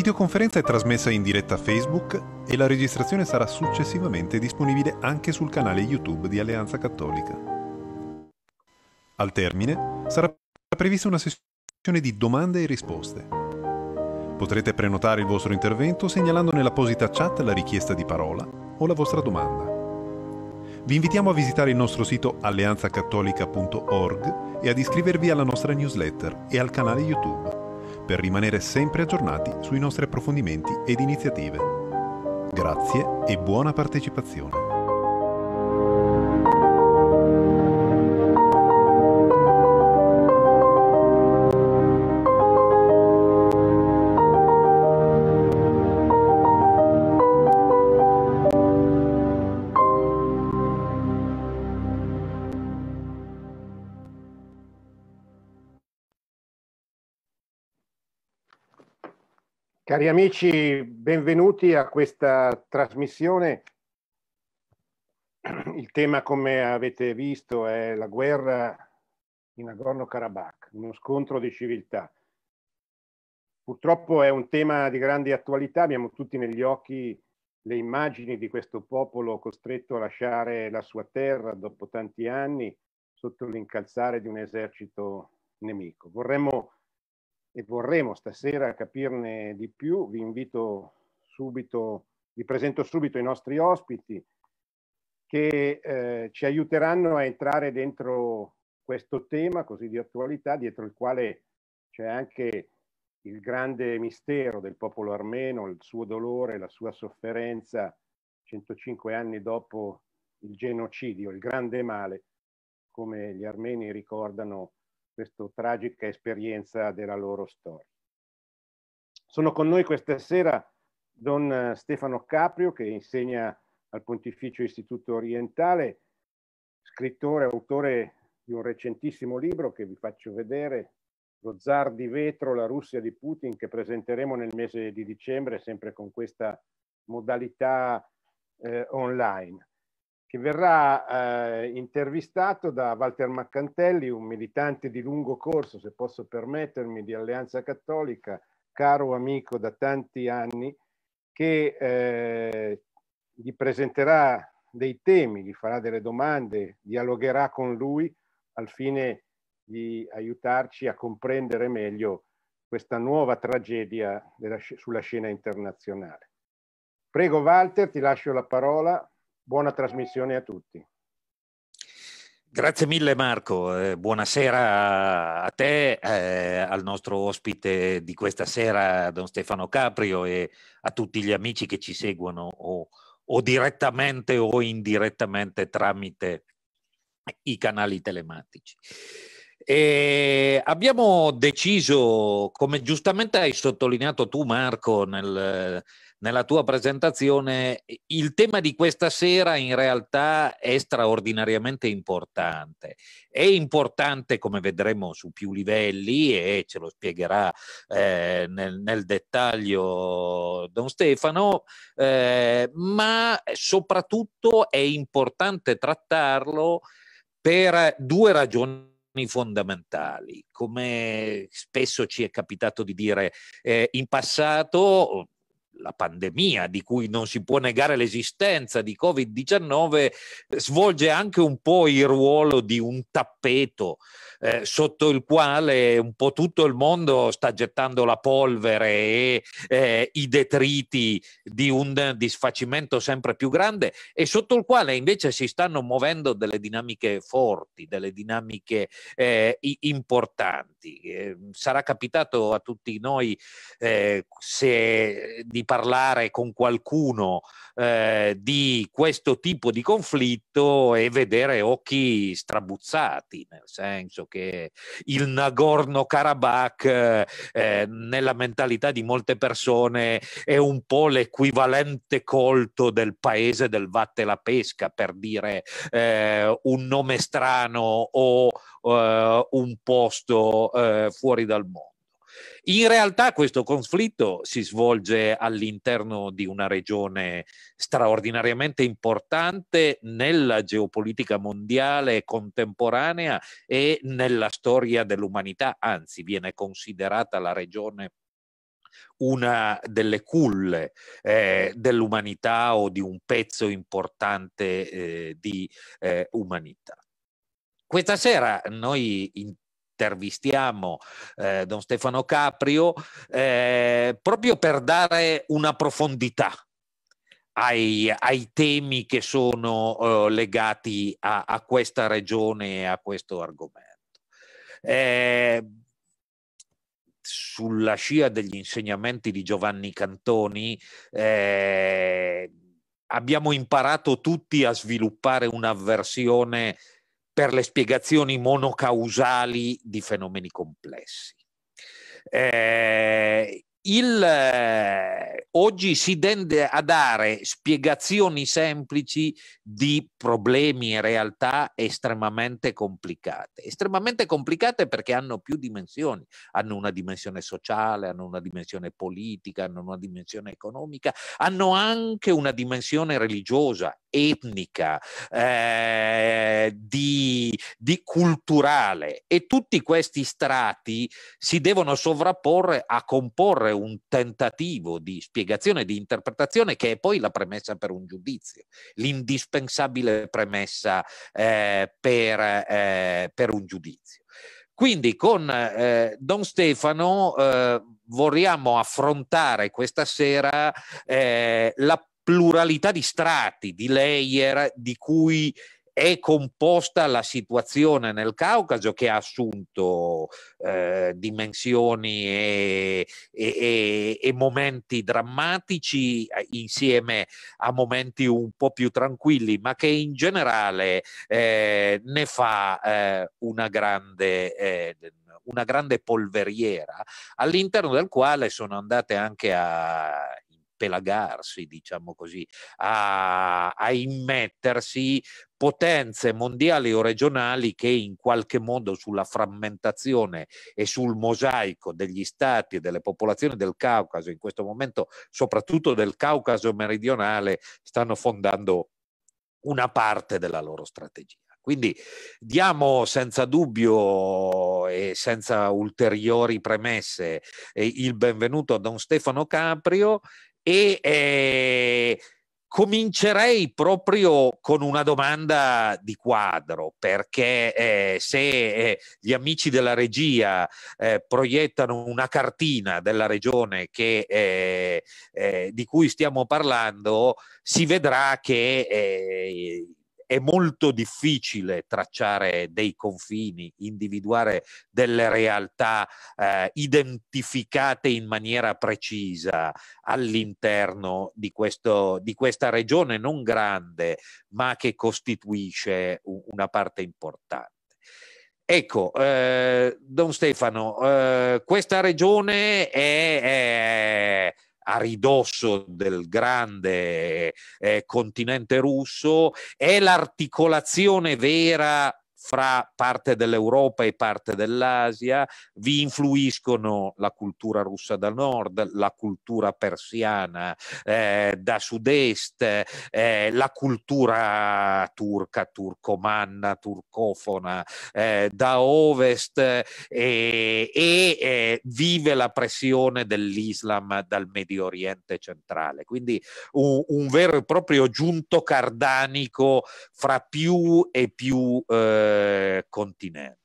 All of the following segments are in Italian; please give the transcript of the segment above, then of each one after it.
videoconferenza è trasmessa in diretta Facebook e la registrazione sarà successivamente disponibile anche sul canale YouTube di Alleanza Cattolica. Al termine sarà prevista una sessione di domande e risposte. Potrete prenotare il vostro intervento segnalando nell'apposita chat la richiesta di parola o la vostra domanda. Vi invitiamo a visitare il nostro sito alleanzacattolica.org e ad iscrivervi alla nostra newsletter e al canale YouTube per rimanere sempre aggiornati sui nostri approfondimenti ed iniziative. Grazie e buona partecipazione. Cari amici, benvenuti a questa trasmissione. Il tema, come avete visto, è la guerra in Nagorno-Karabakh, uno scontro di civiltà. Purtroppo è un tema di grande attualità, abbiamo tutti negli occhi le immagini di questo popolo costretto a lasciare la sua terra dopo tanti anni sotto l'incalzare di un esercito nemico. Vorremmo e vorremmo stasera capirne di più, vi invito subito, vi presento subito i nostri ospiti che eh, ci aiuteranno a entrare dentro questo tema così di attualità, dietro il quale c'è anche il grande mistero del popolo armeno, il suo dolore, la sua sofferenza 105 anni dopo il genocidio, il grande male, come gli armeni ricordano questa tragica esperienza della loro storia. Sono con noi questa sera Don eh, Stefano Caprio che insegna al Pontificio Istituto Orientale, scrittore, autore di un recentissimo libro che vi faccio vedere, Lo zar di vetro, la Russia di Putin, che presenteremo nel mese di dicembre sempre con questa modalità eh, online che verrà eh, intervistato da Walter Maccantelli, un militante di lungo corso, se posso permettermi, di Alleanza Cattolica, caro amico da tanti anni, che eh, gli presenterà dei temi, gli farà delle domande, dialogherà con lui al fine di aiutarci a comprendere meglio questa nuova tragedia della, sulla scena internazionale. Prego Walter, ti lascio la parola buona trasmissione a tutti. Grazie mille Marco, eh, buonasera a te, eh, al nostro ospite di questa sera, Don Stefano Caprio e a tutti gli amici che ci seguono o, o direttamente o indirettamente tramite i canali telematici. E abbiamo deciso, come giustamente hai sottolineato tu Marco nel, nella tua presentazione, il tema di questa sera in realtà è straordinariamente importante. È importante, come vedremo, su più livelli e ce lo spiegherà eh, nel, nel, dettaglio Don Stefano, eh, ma soprattutto è importante trattarlo per due ragioni fondamentali. Come spesso ci è capitato di dire eh, in passato, la pandemia di cui non si può negare l'esistenza di Covid-19 svolge anche un po' il ruolo di un tappeto eh, sotto il quale un po' tutto il mondo sta gettando la polvere e eh, i detriti di un disfacimento sempre più grande e sotto il quale invece si stanno muovendo delle dinamiche forti, delle dinamiche eh, importanti. Eh, sarà capitato a tutti noi eh, se di parlare con qualcuno eh, di questo tipo di conflitto e vedere occhi strabuzzati, nel senso che il Nagorno-Karabakh eh, nella mentalità di molte persone è un po' l'equivalente colto del paese del vatte la pesca, per dire eh, un nome strano o eh, un posto eh, fuori dal mondo. In realtà questo conflitto si svolge all'interno di una regione straordinariamente importante nella geopolitica mondiale contemporanea e nella storia dell'umanità, anzi viene considerata la regione una delle culle eh, dell'umanità o di un pezzo importante eh, di eh, umanità. Questa sera noi in, intervistiamo eh, Don Stefano Caprio eh, proprio per dare una profondità ai, ai temi che sono eh, legati a, a, questa regione e a questo argomento. Eh, sulla scia degli insegnamenti di Giovanni Cantoni, eh, abbiamo imparato tutti a sviluppare un'avversione per le spiegazioni monocausali di fenomeni complessi. Eh, il, eh, oggi si tende a dare spiegazioni semplici di problemi e realtà estremamente complicate, estremamente complicate perché hanno più dimensioni, hanno una dimensione sociale, hanno una dimensione politica, hanno una dimensione economica, hanno anche una dimensione religiosa etnica, eh, di, di culturale e tutti questi strati si devono sovrapporre a comporre un tentativo di spiegazione, di interpretazione che è poi la premessa per un giudizio, l'indispensabile premessa eh, per, eh, per un giudizio. Quindi con eh, Don Stefano eh, vorremmo affrontare questa sera eh, la pluralità di strati, di layer di cui è composta la situazione nel Caucaso che ha assunto eh, dimensioni e, e, e, momenti drammatici insieme a momenti un po' più tranquilli, ma che in generale eh, ne fa eh, una grande eh, una grande polveriera all'interno del quale sono andate anche a pelagarsi, diciamo così, a, a immettersi potenze mondiali o regionali che in qualche modo sulla frammentazione e sul mosaico degli stati e delle popolazioni del Caucaso, in questo momento soprattutto del Caucaso meridionale, stanno fondando una parte della loro strategia. Quindi diamo senza dubbio e senza ulteriori premesse eh, il benvenuto a Don Stefano Caprio e eh, comincerei proprio con una domanda di quadro, perché eh, se eh, gli amici della regia eh, proiettano una cartina della regione che, eh, eh, di cui stiamo parlando, si vedrà che eh, è molto difficile tracciare dei confini, individuare delle realtà eh, identificate in maniera precisa all'interno di, questo, di questa regione non grande, ma che costituisce una parte importante. Ecco, eh, Don Stefano, eh, questa regione è, è a ridosso del grande eh, continente russo, è l'articolazione vera fra parte dell'Europa e parte dell'Asia, vi influiscono la cultura russa da nord, la cultura persiana eh, da sud-est, eh, la cultura turca, turcomanna, turcofona eh, da ovest eh, e eh, vive la pressione dell'Islam dal Medio Oriente centrale. Quindi un, un vero e proprio giunto cardanico fra più e più eh, eh, continenti.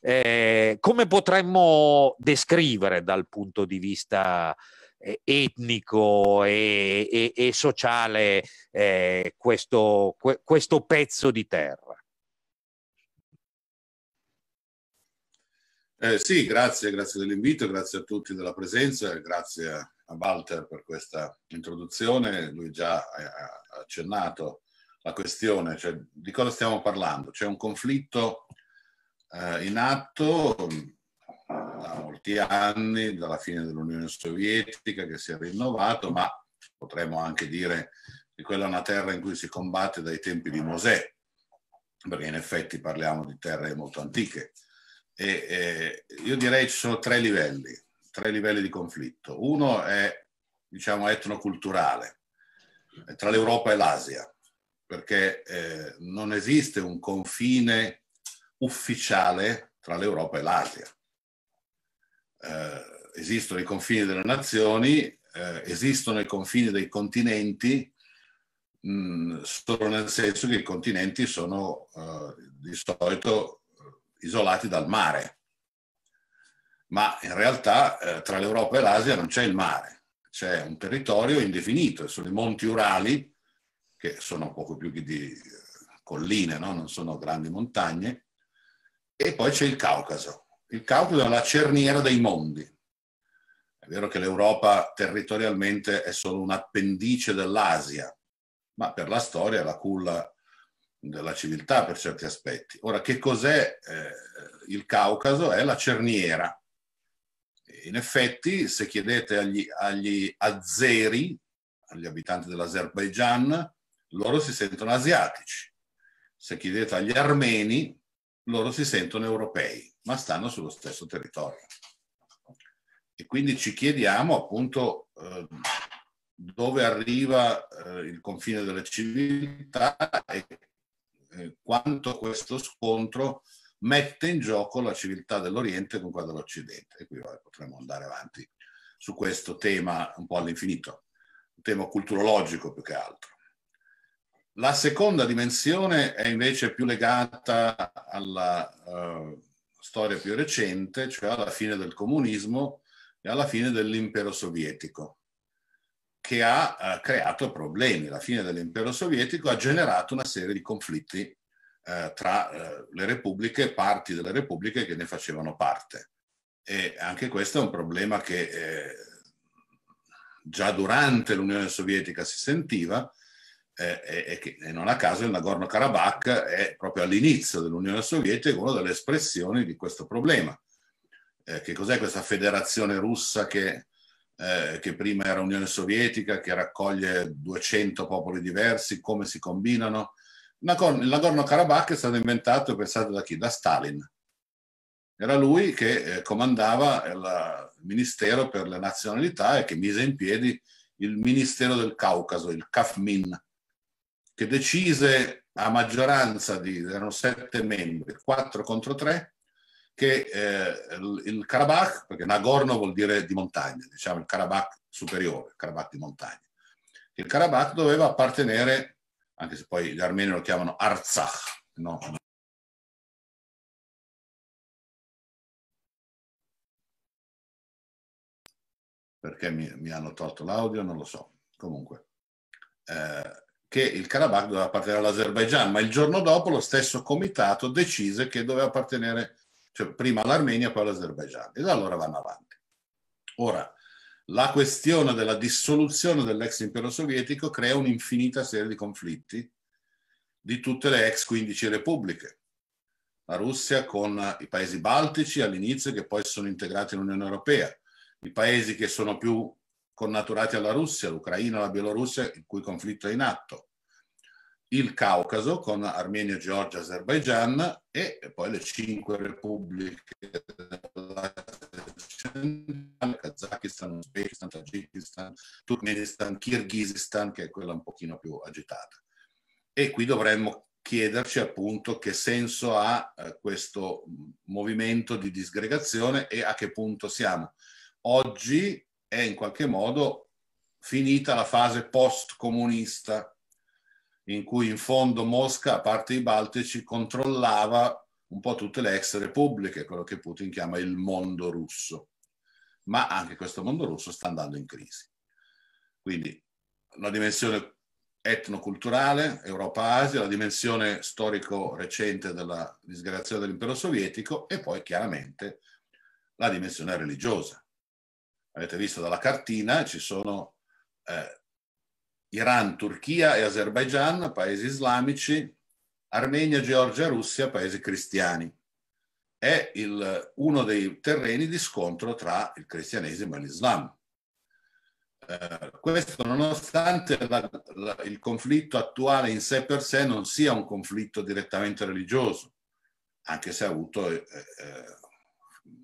Eh, come potremmo descrivere dal punto di vista eh, etnico e, e, e sociale eh, questo, questo, pezzo di terra. Eh, sì, grazie, grazie dell'invito, grazie a tutti della presenza, grazie a Walter per questa introduzione, lui già ha accennato la questione, cioè di cosa stiamo parlando? C'è un conflitto eh, in atto mm, da molti anni, dalla fine dell'Unione Sovietica che si è rinnovato, ma potremmo anche dire che quella è una terra in cui si combatte dai tempi di Mosè, perché in effetti parliamo di terre molto antiche. E, eh, io direi ci sono tre livelli, tre livelli di conflitto. Uno è, diciamo, etnoculturale, è tra l'Europa e l'Asia perché eh, non esiste un confine ufficiale tra l'Europa e l'Asia. Eh, esistono i confini delle nazioni, eh, esistono i confini dei continenti, mh, mm, solo nel senso che i continenti sono eh, di solito eh, isolati dal mare. Ma in realtà eh, tra l'Europa e l'Asia non c'è il mare, c'è un territorio indefinito, sono i monti Urali, che sono poco più che di eh, colline, no? non sono grandi montagne, e poi c'è il Caucaso. Il Caucaso è la cerniera dei mondi. È vero che l'Europa territorialmente è solo un appendice dell'Asia, ma per la storia è la culla della civiltà per certi aspetti. Ora, che cos'è eh, il Caucaso? È la cerniera. In effetti, se chiedete agli, agli azeri, agli abitanti dell'Azerbaigian, loro si sentono asiatici. Se chiedete agli armeni, loro si sentono europei, ma stanno sullo stesso territorio. E quindi ci chiediamo appunto eh, dove arriva eh, il confine delle civiltà e eh, quanto questo scontro mette in gioco la civiltà dell'Oriente con quella dell'Occidente. E qui potremmo andare avanti su questo tema un po' all'infinito, un tema culturologico più che altro. La seconda dimensione è invece più legata alla eh, storia più recente, cioè alla fine del comunismo e alla fine dell'impero sovietico, che ha eh, creato problemi. La fine dell'impero sovietico ha generato una serie di conflitti eh, tra eh, le repubbliche parti delle repubbliche che ne facevano parte. E anche questo è un problema che eh, già durante l'Unione Sovietica si sentiva, e, che non a caso il Nagorno-Karabakh è proprio all'inizio dell'Unione Sovietica una delle espressioni di questo problema. Eh, che cos'è questa federazione russa che, eh, che, prima era Unione Sovietica, che raccoglie 200 popoli diversi, come si combinano? Il Nagorno-Karabakh è stato inventato e pensato da chi? Da Stalin. Era lui che eh, comandava il Ministero per le Nazionalità e che mise in piedi il Ministero del Caucaso, il Kafmin che decise a maggioranza di erano sette membri, quattro contro tre, che eh, il Karabakh, perché Nagorno vuol dire di montagna, diciamo il Karabakh superiore, il Karabakh di montagna, il Karabakh doveva appartenere, anche se poi gli armeni lo chiamano Arzakh, no? perché mi, mi hanno tolto l'audio, non lo so. Comunque, eh, che il Karabakh doveva appartenere all'Azerbaigian, ma il giorno dopo lo stesso comitato decise che doveva appartenere cioè, prima all'Armenia e poi all'Azerbaigian. E da allora vanno avanti. Ora, la questione della dissoluzione dell'ex impero sovietico crea un'infinita serie di conflitti di tutte le ex 15 repubbliche. La Russia con i paesi baltici all'inizio che poi sono integrati nell'Unione Europea, i paesi che sono più connaturati alla Russia, l'Ucraina, la Bielorussia, il cui conflitto è in atto, il Caucaso con Armenia, Georgia, Azerbaijan e poi le cinque repubbliche centrale, Kazakistan, Uzbekistan, Tagikistan, Turkmenistan, Kirghizistan, che è quella un pochino più agitata. E qui dovremmo chiederci appunto che senso ha eh, questo movimento di disgregazione e a che punto siamo. Oggi è in qualche modo finita la fase post-comunista, in cui in fondo Mosca, a parte i Baltici, controllava un po' tutte le ex repubbliche, quello che Putin chiama il mondo russo. Ma anche questo mondo russo sta andando in crisi. Quindi la dimensione etnoculturale, Europa-Asia, la dimensione storico recente della disgrazia dell'impero sovietico e poi chiaramente la dimensione religiosa avete visto dalla cartina, ci sono eh, Iran, Turchia e Azerbaigian, paesi islamici, Armenia, Georgia, Russia, paesi cristiani. È il, uno dei terreni di scontro tra il cristianesimo e l'Islam. Eh, questo nonostante la, la, il conflitto attuale in sé per sé non sia un conflitto direttamente religioso, anche se ha avuto eh, eh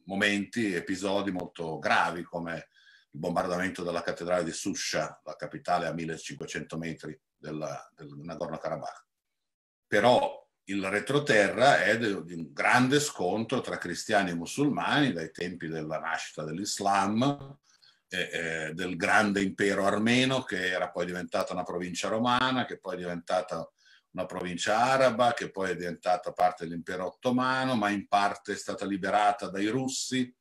momenti, episodi molto gravi come il bombardamento della cattedrale di Susha, la capitale a 1500 metri della, del Nagorno-Karabakh. Però il retroterra è di un grande scontro tra cristiani e musulmani dai tempi della nascita dell'Islam, eh, del grande impero armeno che era poi diventata una provincia romana, che poi è diventata una provincia araba che poi è diventata parte dell'impero ottomano, ma in parte è stata liberata dai russi,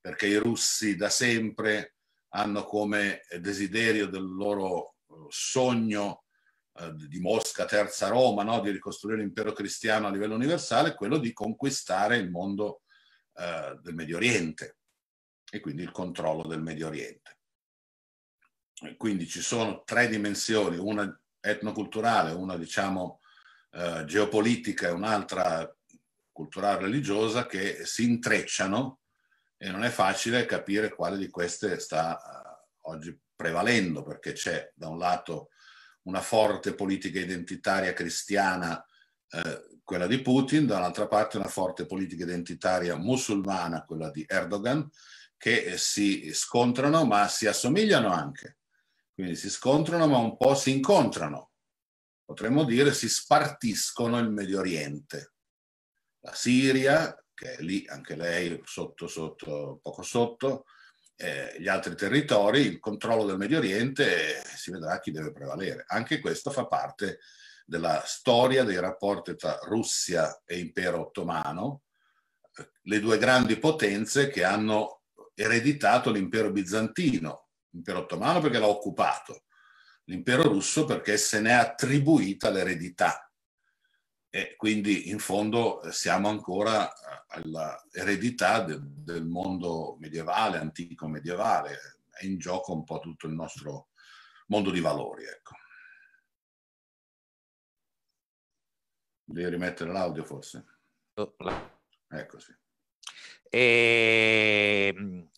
perché i russi da sempre hanno come desiderio del loro eh, sogno eh, di Mosca, terza Roma, no? di ricostruire l'impero cristiano a livello universale, quello di conquistare il mondo eh, del Medio Oriente e quindi il controllo del Medio Oriente. E quindi ci sono tre dimensioni, una etnoculturale, una diciamo eh, geopolitica e un'altra culturale religiosa che si intrecciano e non è facile capire quale di queste sta eh, oggi prevalendo perché c'è da un lato una forte politica identitaria cristiana, eh, quella di Putin, dall'altra parte una forte politica identitaria musulmana, quella di Erdogan, che si scontrano ma si assomigliano anche quindi si scontrano ma un po' si incontrano. Potremmo dire si spartiscono il Medio Oriente. La Siria, che è lì anche lei sotto sotto, poco sotto, eh, gli altri territori, il controllo del Medio Oriente, eh, si vedrà chi deve prevalere. Anche questo fa parte della storia dei rapporti tra Russia e Impero Ottomano, eh, le due grandi potenze che hanno ereditato l'impero bizantino, l'impero ottomano perché l'ha occupato, l'impero russo perché se ne è attribuita l'eredità. E quindi in fondo siamo ancora eh, all'eredità del, del mondo medievale, antico medievale, è in gioco un po' tutto il nostro mondo di valori. Ecco. Devi rimettere l'audio forse? Oh, ecco sì. E ehm,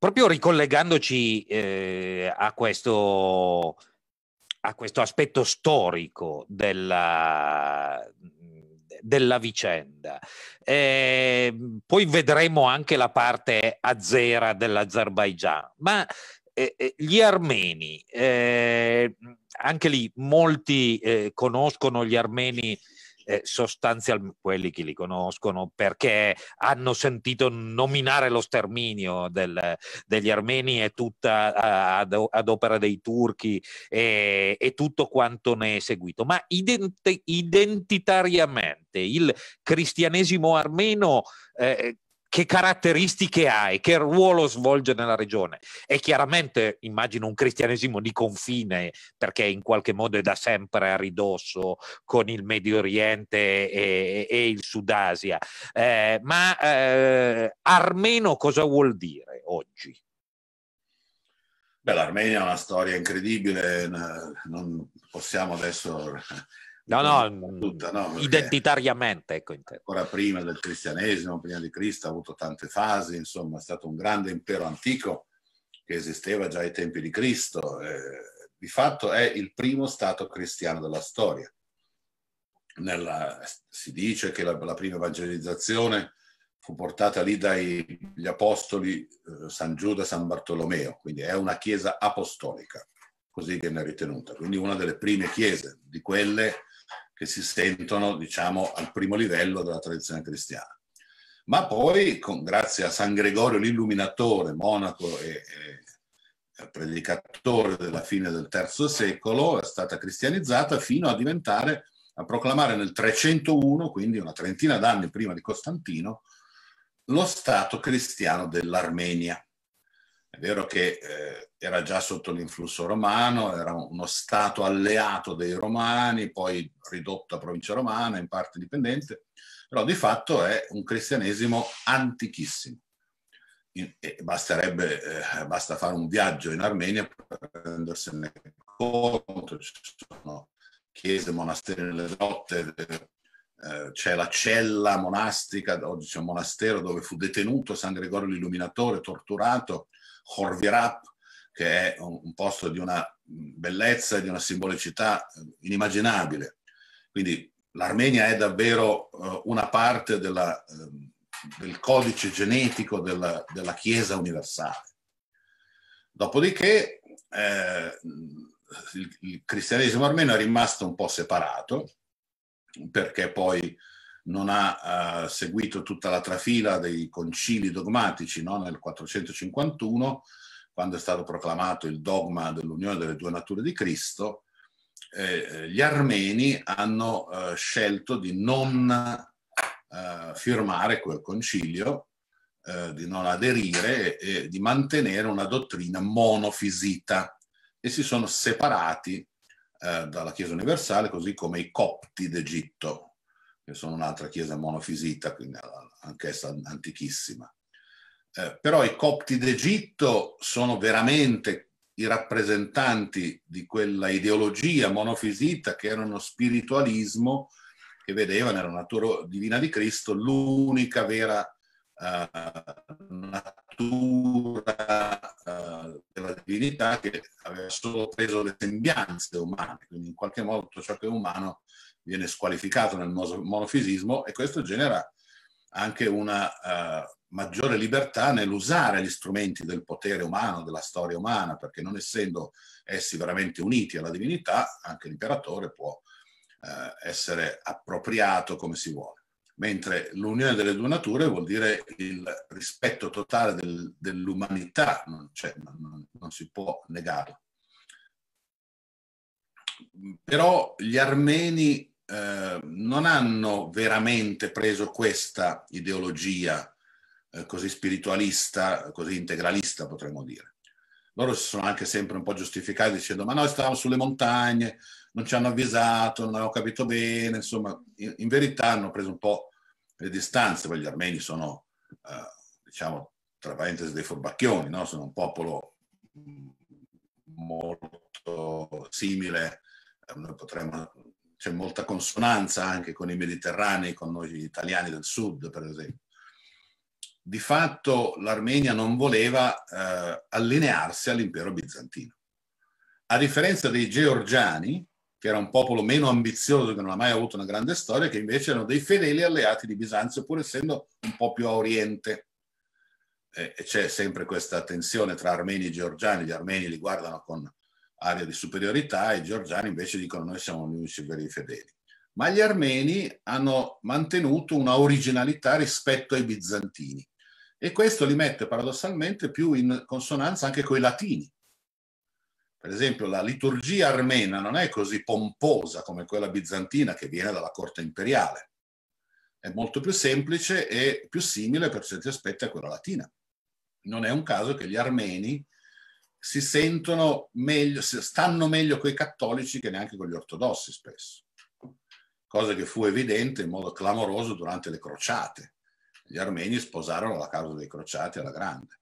proprio ricollegandoci eh, a, questo, a, questo, aspetto storico della, della vicenda, eh, poi vedremo anche la parte azera dell'Azerbaigian, ma eh, eh, gli armeni, eh, anche lì molti conoscono gli armeni eh, sostanzialmente quelli che li conoscono perché hanno sentito nominare lo sterminio del, degli armeni e tutta ad, ad, opera dei turchi e, e, tutto quanto ne è seguito, ma ident- identitariamente il cristianesimo armeno eh, che caratteristiche ha e che ruolo svolge nella regione. E chiaramente, immagino, un cristianesimo di confine, perché in qualche modo è da sempre a ridosso con il Medio Oriente e, e il Sud Asia. Eh, ma eh, armeno cosa vuol dire oggi? Beh, l'Armenia è una storia incredibile, eh, non possiamo adesso No, no, tutta, no identitariamente. Ecco, ancora prima del cristianesimo, prima di Cristo, ha avuto tante fasi, insomma, è stato un grande impero antico che esisteva già ai tempi di Cristo. Eh, di fatto è il primo Stato cristiano della storia. Nella, si dice che la, la, prima evangelizzazione fu portata lì dagli apostoli eh, San Giuda e San Bartolomeo, quindi è una chiesa apostolica, così viene ritenuta, quindi una delle prime chiese di quelle che si sentono, diciamo, al primo livello della tradizione cristiana. Ma poi, con, grazie a San Gregorio l'Illuminatore, monaco e, e predicatore della fine del III secolo, è stata cristianizzata fino a diventare, a proclamare nel 301, quindi una trentina d'anni prima di Costantino, lo Stato cristiano dell'Armenia. È vero che eh, era già sotto l'influsso romano, era uno stato alleato dei romani, poi ridotto a provincia romana, in parte dipendente, però di fatto è un cristianesimo antichissimo. E basterebbe, eh, basta fare un viaggio in Armenia per rendersene conto, ci sono chiese, monasteri nelle grotte, eh, c'è la cella monastica, oggi c'è un monastero dove fu detenuto San Gregorio l'Illuminatore, torturato, Horvirap, che è un, posto di una bellezza e di una simbolicità eh, inimmaginabile. Quindi l'Armenia è davvero eh, una parte della, ehm, del codice genetico della, della, Chiesa universale. Dopodiché eh, il, il, cristianesimo armeno è rimasto un po' separato perché poi non ha eh, seguito tutta la trafila dei concili dogmatici no? nel 451, quando è stato proclamato il dogma dell'unione delle due nature di Cristo, eh, gli armeni hanno eh, scelto di non eh, firmare quel concilio, eh, di non aderire e di mantenere una dottrina monofisita e si sono separati eh, dalla Chiesa universale, così come i copti d'Egitto, che sono un'altra chiesa monofisita, quindi anch'essa antichissima. Eh, però i copti d'Egitto sono veramente i rappresentanti di quella ideologia monofisita che era uno spiritualismo che vedeva nella natura divina di Cristo l'unica vera eh, natura eh, della divinità che aveva solo preso le sembianze umane, quindi in qualche modo tutto ciò che è umano viene squalificato nel monofisismo e questo genera anche una uh, maggiore libertà nell'usare gli strumenti del potere umano, della storia umana, perché non essendo essi veramente uniti alla divinità, anche l'imperatore può uh, essere appropriato come si vuole. Mentre l'unione delle due nature vuol dire il rispetto totale del, dell'umanità, non, non, non si può negarlo. Però gli armeni eh, non hanno veramente preso questa ideologia eh, così spiritualista, così integralista potremmo dire. Loro si sono anche sempre un po' giustificati dicendo ma noi stavamo sulle montagne, non ci hanno avvisato, non avevo capito bene, insomma in, in verità hanno preso un po' le distanze, poi gli armeni sono, eh, diciamo, tra parentesi dei furbacchioni, no? sono un popolo molto simile, eh, noi potremmo c'è molta consonanza anche con i mediterranei, con noi italiani del sud, per esempio. Di fatto l'Armenia non voleva eh, allinearsi all'impero bizantino. A differenza dei georgiani, che era un popolo meno ambizioso, che non ha mai avuto una grande storia, che invece erano dei fedeli alleati di Bisanzio, pur essendo un po' più a oriente. Eh, e c'è sempre questa tensione tra armeni e georgiani, gli armeni li guardano con aria di superiorità, i georgiani invece dicono noi siamo gli unici veri fedeli. Ma gli armeni hanno mantenuto una originalità rispetto ai bizantini e questo li mette paradossalmente più in consonanza anche con i latini. Per esempio la liturgia armena non è così pomposa come quella bizantina che viene dalla corte imperiale, è molto più semplice e più simile per certi aspetti a quella latina. Non è un caso che gli armeni si sentono meglio, stanno meglio con i cattolici che neanche con gli ortodossi spesso, cosa che fu evidente in modo clamoroso durante le crociate. Gli armeni sposarono la causa dei crociati alla grande.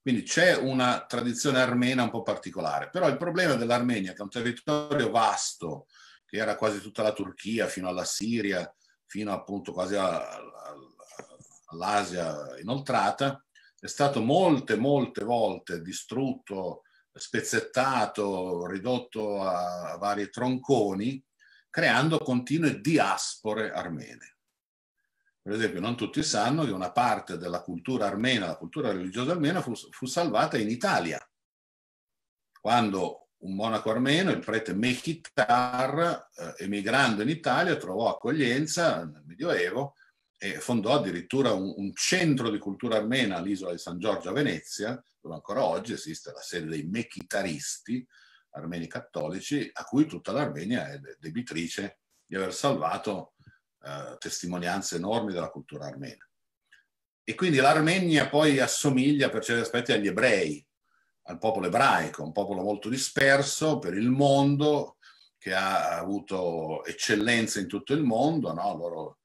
Quindi c'è una tradizione armena un po' particolare, però il problema dell'Armenia, che è un territorio vasto, che era quasi tutta la Turchia fino alla Siria, fino appunto quasi all'Asia inoltrata, è stato molte, molte volte distrutto, spezzettato, ridotto a vari tronconi, creando continue diaspore armene. Per esempio, non tutti sanno che una parte della cultura armena, la cultura religiosa armena, fu, fu salvata in Italia, quando un monaco armeno, il prete Mechitar, eh, emigrando in Italia, trovò accoglienza nel Medioevo e fondò addirittura un, un centro di cultura armena all'isola di San Giorgio a Venezia, dove ancora oggi esiste la sede dei mechitaristi, armeni cattolici, a cui tutta l'Armenia è debitrice di aver salvato eh, testimonianze enormi della cultura armena. E quindi l'Armenia poi assomiglia per certi aspetti agli ebrei, al popolo ebraico, un popolo molto disperso per il mondo, che ha avuto eccellenze in tutto il mondo, no? loro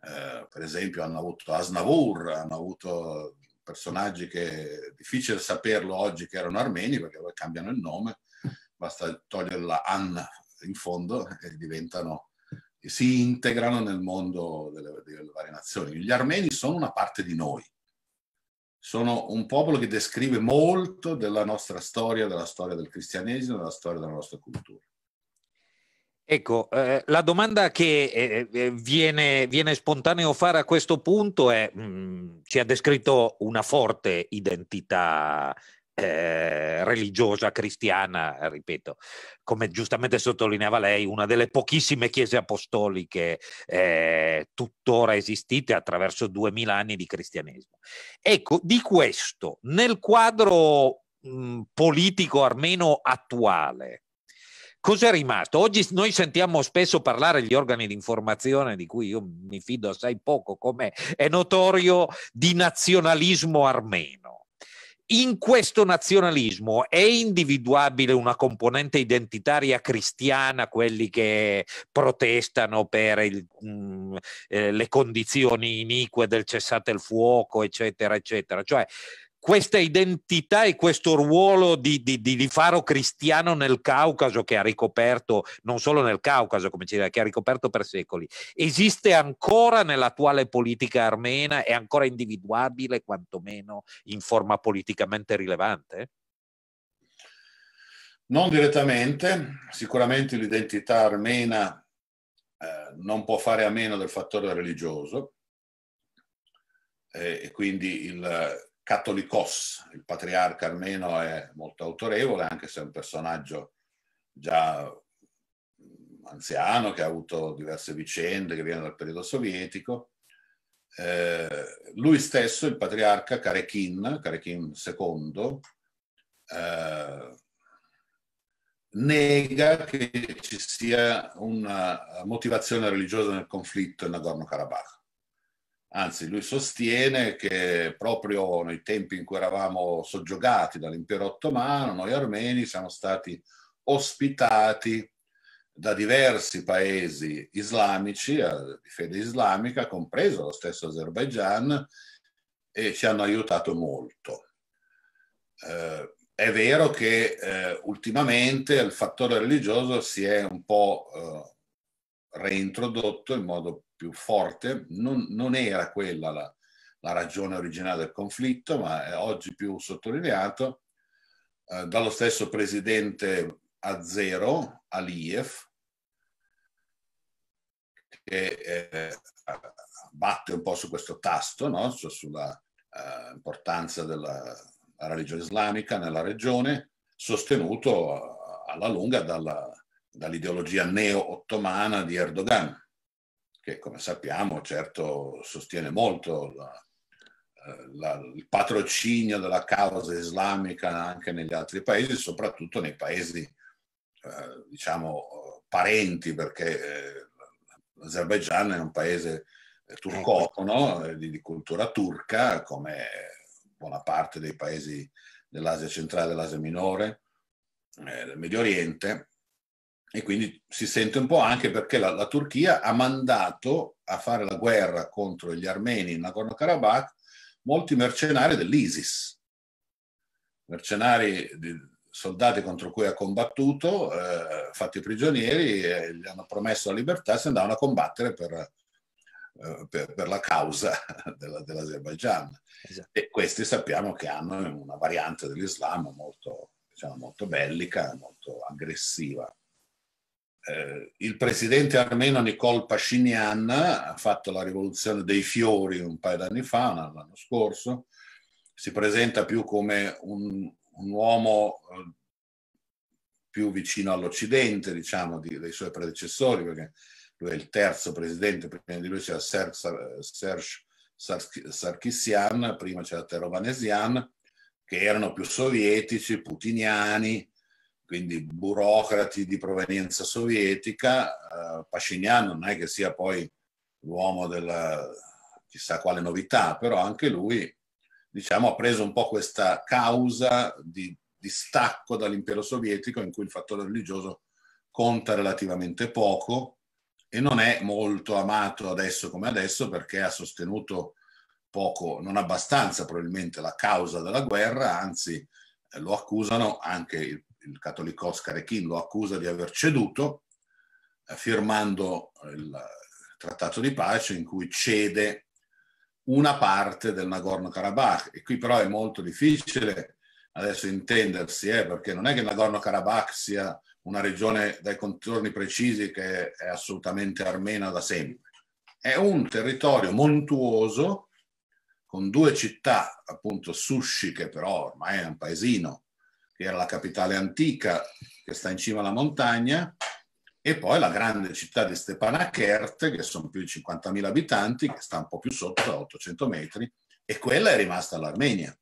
eh, per esempio hanno avuto Asnavur, hanno avuto personaggi che è difficile saperlo oggi che erano armeni perché poi cambiano il nome, basta togliere la An in fondo e diventano, si integrano nel mondo delle, delle varie nazioni. Gli armeni sono una parte di noi, sono un popolo che descrive molto della nostra storia, della storia del cristianesimo, della storia della nostra cultura. Ecco, eh, la domanda che eh, eh, viene, viene, spontaneo fare a questo punto è, mh, mm, ci ha descritto una forte identità eh, religiosa cristiana, ripeto, come giustamente sottolineava lei, una delle pochissime chiese apostoliche eh, tuttora esistite attraverso duemila anni di cristianesimo. Ecco, di questo, nel quadro mh, mm, politico armeno attuale, Cos'è rimasto? Oggi noi sentiamo spesso parlare gli organi di informazione, di cui io mi fido assai poco, come è notorio, di nazionalismo armeno. In questo nazionalismo è individuabile una componente identitaria cristiana, quelli che protestano per il, mh, mm, eh, le condizioni inique del cessate il fuoco, eccetera, eccetera. Cioè, questa identità e questo ruolo di, di, di, faro cristiano nel Caucaso che ha ricoperto, non solo nel Caucaso, come ci diceva, che ha ricoperto per secoli, esiste ancora nell'attuale politica armena? È ancora individuabile, quantomeno in forma politicamente rilevante? Non direttamente, sicuramente l'identità armena eh, non può fare a meno del fattore religioso eh, e quindi il, Cattolicos, il patriarca armeno è molto autorevole, anche se è un personaggio già mm, anziano, che ha avuto diverse vicende, che viene dal periodo sovietico. Eh, lui stesso, il patriarca Karekin, Karekin II, eh, nega che ci sia una motivazione religiosa nel conflitto in Nagorno-Karabakh Anzi, lui sostiene che proprio nei tempi in cui eravamo soggiogati dall'impero ottomano, noi armeni siamo stati ospitati da diversi paesi islamici, eh, di fede islamica, compreso lo stesso Azerbaigian, e ci hanno aiutato molto. Eh, è vero che eh, ultimamente il fattore religioso si è un po' eh, reintrodotto in modo più forte, non, non era quella la, la, ragione originale del conflitto, ma è oggi più sottolineato eh, dallo stesso presidente Azero, Aliyev, che eh, batte un po' su questo tasto, no? su, sulla eh, importanza della religione islamica nella regione, sostenuto eh, alla lunga dalla, dall'ideologia neo-ottomana di Erdogan che come sappiamo certo sostiene molto la, eh, la, il patrocinio della causa islamica anche negli altri paesi, soprattutto nei paesi eh, diciamo parenti, perché eh, l'Azerbaigian è un paese eh, turcofono, ecco. eh, di, di cultura turca, come buona parte dei paesi dell'Asia centrale, dell'Asia minore, eh, del Medio Oriente, e quindi si sente un po' anche perché la, la, Turchia ha mandato a fare la guerra contro gli armeni in Nagorno-Karabakh molti mercenari dell'ISIS, mercenari di, soldati contro cui ha combattuto, eh, fatti prigionieri, eh, gli hanno promesso la libertà e si andavano a combattere per, eh, per, per la causa della, dell'Azerbaigian. Esatto. E questi sappiamo che hanno una variante dell'Islam molto, diciamo, molto bellica, molto aggressiva eh, il presidente armeno Nicole Pashinyan ha fatto la rivoluzione dei fiori un paio d'anni fa, l'anno scorso, si presenta più come un, un uomo eh, più vicino all'Occidente, diciamo, di, dei suoi predecessori, perché lui è il terzo presidente, prima di lui c'era Serge, Serge Sarkissian, prima c'era Terovanesian, che erano più sovietici, putiniani, quindi burocrati di provenienza sovietica. Eh, Pascinian non è che sia poi l'uomo della chissà quale novità, però anche lui diciamo, ha preso un po' questa causa di distacco dall'impero sovietico in cui il fattore religioso conta relativamente poco e non è molto amato adesso come adesso perché ha sostenuto poco, non abbastanza probabilmente la causa della guerra, anzi eh, lo accusano anche il il cattolico Oscar Echin lo accusa di aver ceduto eh, firmando il trattato di pace in cui cede una parte del Nagorno-Karabakh e qui però è molto difficile adesso intendersi eh, perché non è che il Nagorno-Karabakh sia una regione dai contorni precisi che è assolutamente armena da sempre è un territorio montuoso con due città appunto Sushi che però ormai è un paesino che era la capitale antica, che sta in cima alla montagna, e poi la grande città di Stepanakert, che sono più di 50.000 abitanti, che sta un po' più sotto, a 800 metri, e quella è rimasta l'Armenia.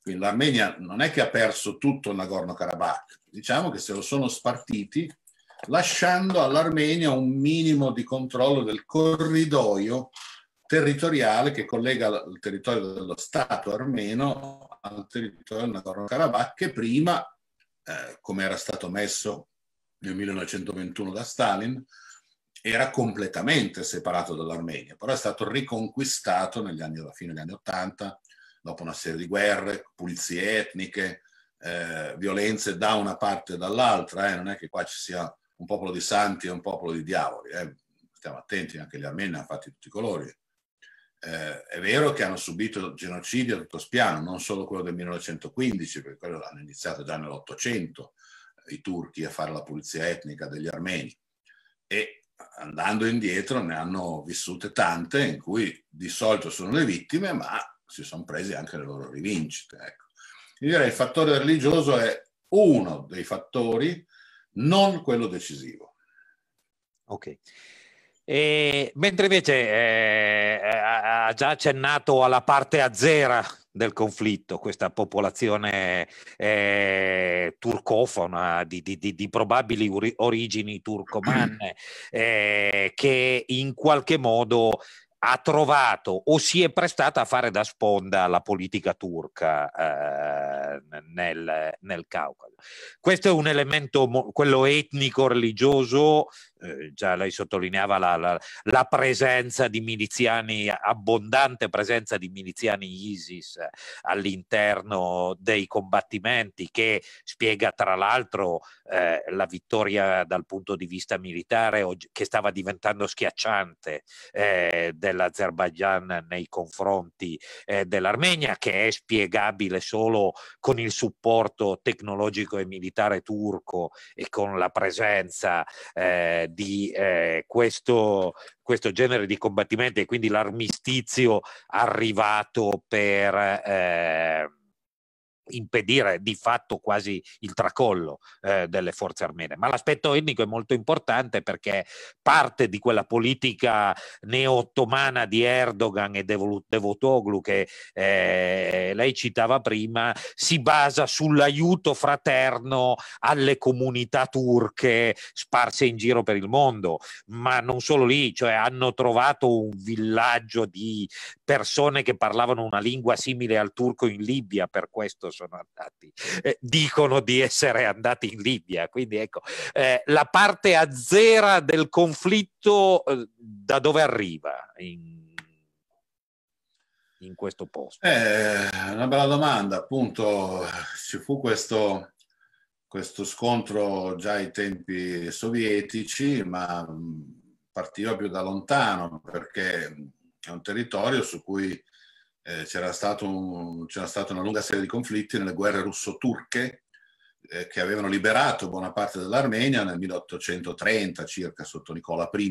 Quindi l'Armenia non è che ha perso tutto il Nagorno-Karabakh, diciamo che se lo sono spartiti, lasciando all'Armenia un minimo di controllo del corridoio territoriale che collega il territorio dello Stato armeno al territorio del Nagorno-Karabakh che prima, eh, come era stato messo nel 1921 da Stalin, era completamente separato dall'Armenia, però è stato riconquistato negli anni, alla fine degli anni Ottanta, dopo una serie di guerre, pulizie etniche, eh, violenze da una parte e dall'altra, eh, non è che qua ci sia un popolo di santi e un popolo di diavoli, eh. stiamo attenti, anche gli armeni hanno fatti tutti i colori, eh, è vero che hanno subito genocidio a tutto spiano, non solo quello del 1915, perché quello l'hanno iniziato già nell'Ottocento eh, i turchi a fare la pulizia etnica degli armeni. E andando indietro ne hanno vissute tante in cui di solito sono le vittime, ma si sono presi anche le loro rivincite. Ecco. direi il fattore religioso è uno dei fattori, non quello decisivo. Ok. E, mentre invece eh, ha già accennato alla parte azzera del conflitto, questa popolazione eh, turcofona di, di, di, di, probabili origini turcomanne eh, che in qualche modo ha trovato o si è prestata a fare da sponda alla politica turca eh, nel, nel Caucaso. Questo è un elemento, quello etnico-religioso, eh, già lei sottolineava la, la, la, presenza di miliziani, abbondante presenza di miliziani ISIS all'interno dei combattimenti che spiega tra l'altro eh, la vittoria dal punto di vista militare che stava diventando schiacciante eh, dell'Azerbaigian nei confronti eh, dell'Armenia che è spiegabile solo con il supporto tecnologico e militare turco e con la presenza eh, di eh, questo, questo, genere di combattimento e quindi l'armistizio arrivato per... Eh, impedire di fatto quasi il tracollo eh, delle forze armene. Ma l'aspetto etnico è molto importante perché parte di quella politica neo-ottomana di Erdogan e Devotoglu che eh, lei citava prima si basa sull'aiuto fraterno alle comunità turche sparse in giro per il mondo, ma non solo lì, cioè hanno trovato un villaggio di persone che parlavano una lingua simile al turco in Libia, per questo sono andati, eh, dicono di essere andati in Libia. Quindi ecco, eh, la parte a zero del conflitto eh, da dove arriva in, in questo posto? Eh, una bella domanda, appunto ci fu questo, questo scontro già ai tempi sovietici, ma partiva più da lontano perché è un territorio su cui eh, c'era, stata un, una lunga serie di conflitti nelle guerre russo-turche eh, che avevano liberato buona parte dell'Armenia nel 1830 circa sotto Nicola I.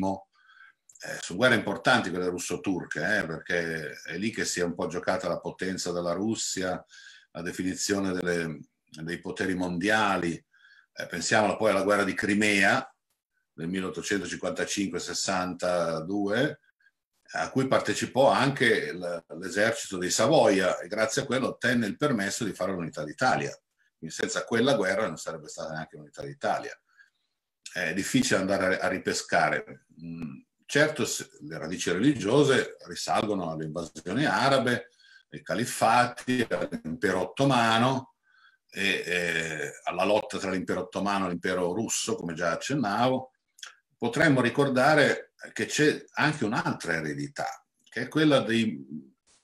Eh, su guerre importanti quelle russo-turche, eh, perché è lì che si è un po' giocata la potenza della Russia, la definizione delle, dei poteri mondiali. Eh, pensiamo poi alla guerra di Crimea del 1855-62, a cui partecipò anche l'esercito dei Savoia e grazie a quello ottenne il permesso di fare l'unità d'Italia. Quindi senza quella guerra non sarebbe stata neanche l'unità d'Italia. È difficile andare a ripescare. Mm, certo, le radici religiose risalgono alle invasioni arabe, ai califfati, all'impero ottomano e, e alla lotta tra l'impero ottomano e l'impero russo, come già accennavo. Potremmo ricordare che c'è anche un'altra eredità, che è quella dei,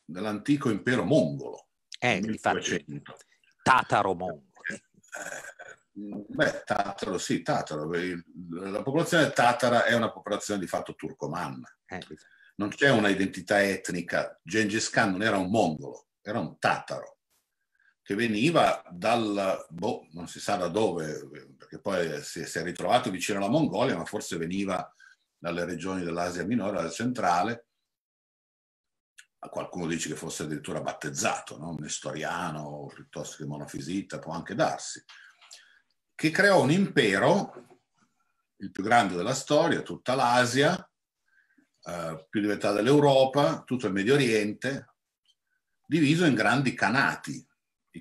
dell'antico impero mongolo. Eh, 1200. infatti, tataro mongoli. Eh, beh, tataro, sì, tataro. La popolazione tatara è una popolazione di fatto turcomanna. Eh, non c'è una identità etnica. Genghis Khan non era un mongolo, era un tataro che veniva dal, boh, non si sa da dove, perché poi si è ritrovato vicino alla Mongolia, ma forse veniva dalle regioni dell'Asia minore, alla centrale. Qualcuno dice che fosse addirittura battezzato, no? nestoriano piuttosto che monofisita, può anche darsi, che creò un impero, il più grande della storia, tutta l'Asia, eh, più di metà dell'Europa, tutto il Medio Oriente, diviso in grandi canati.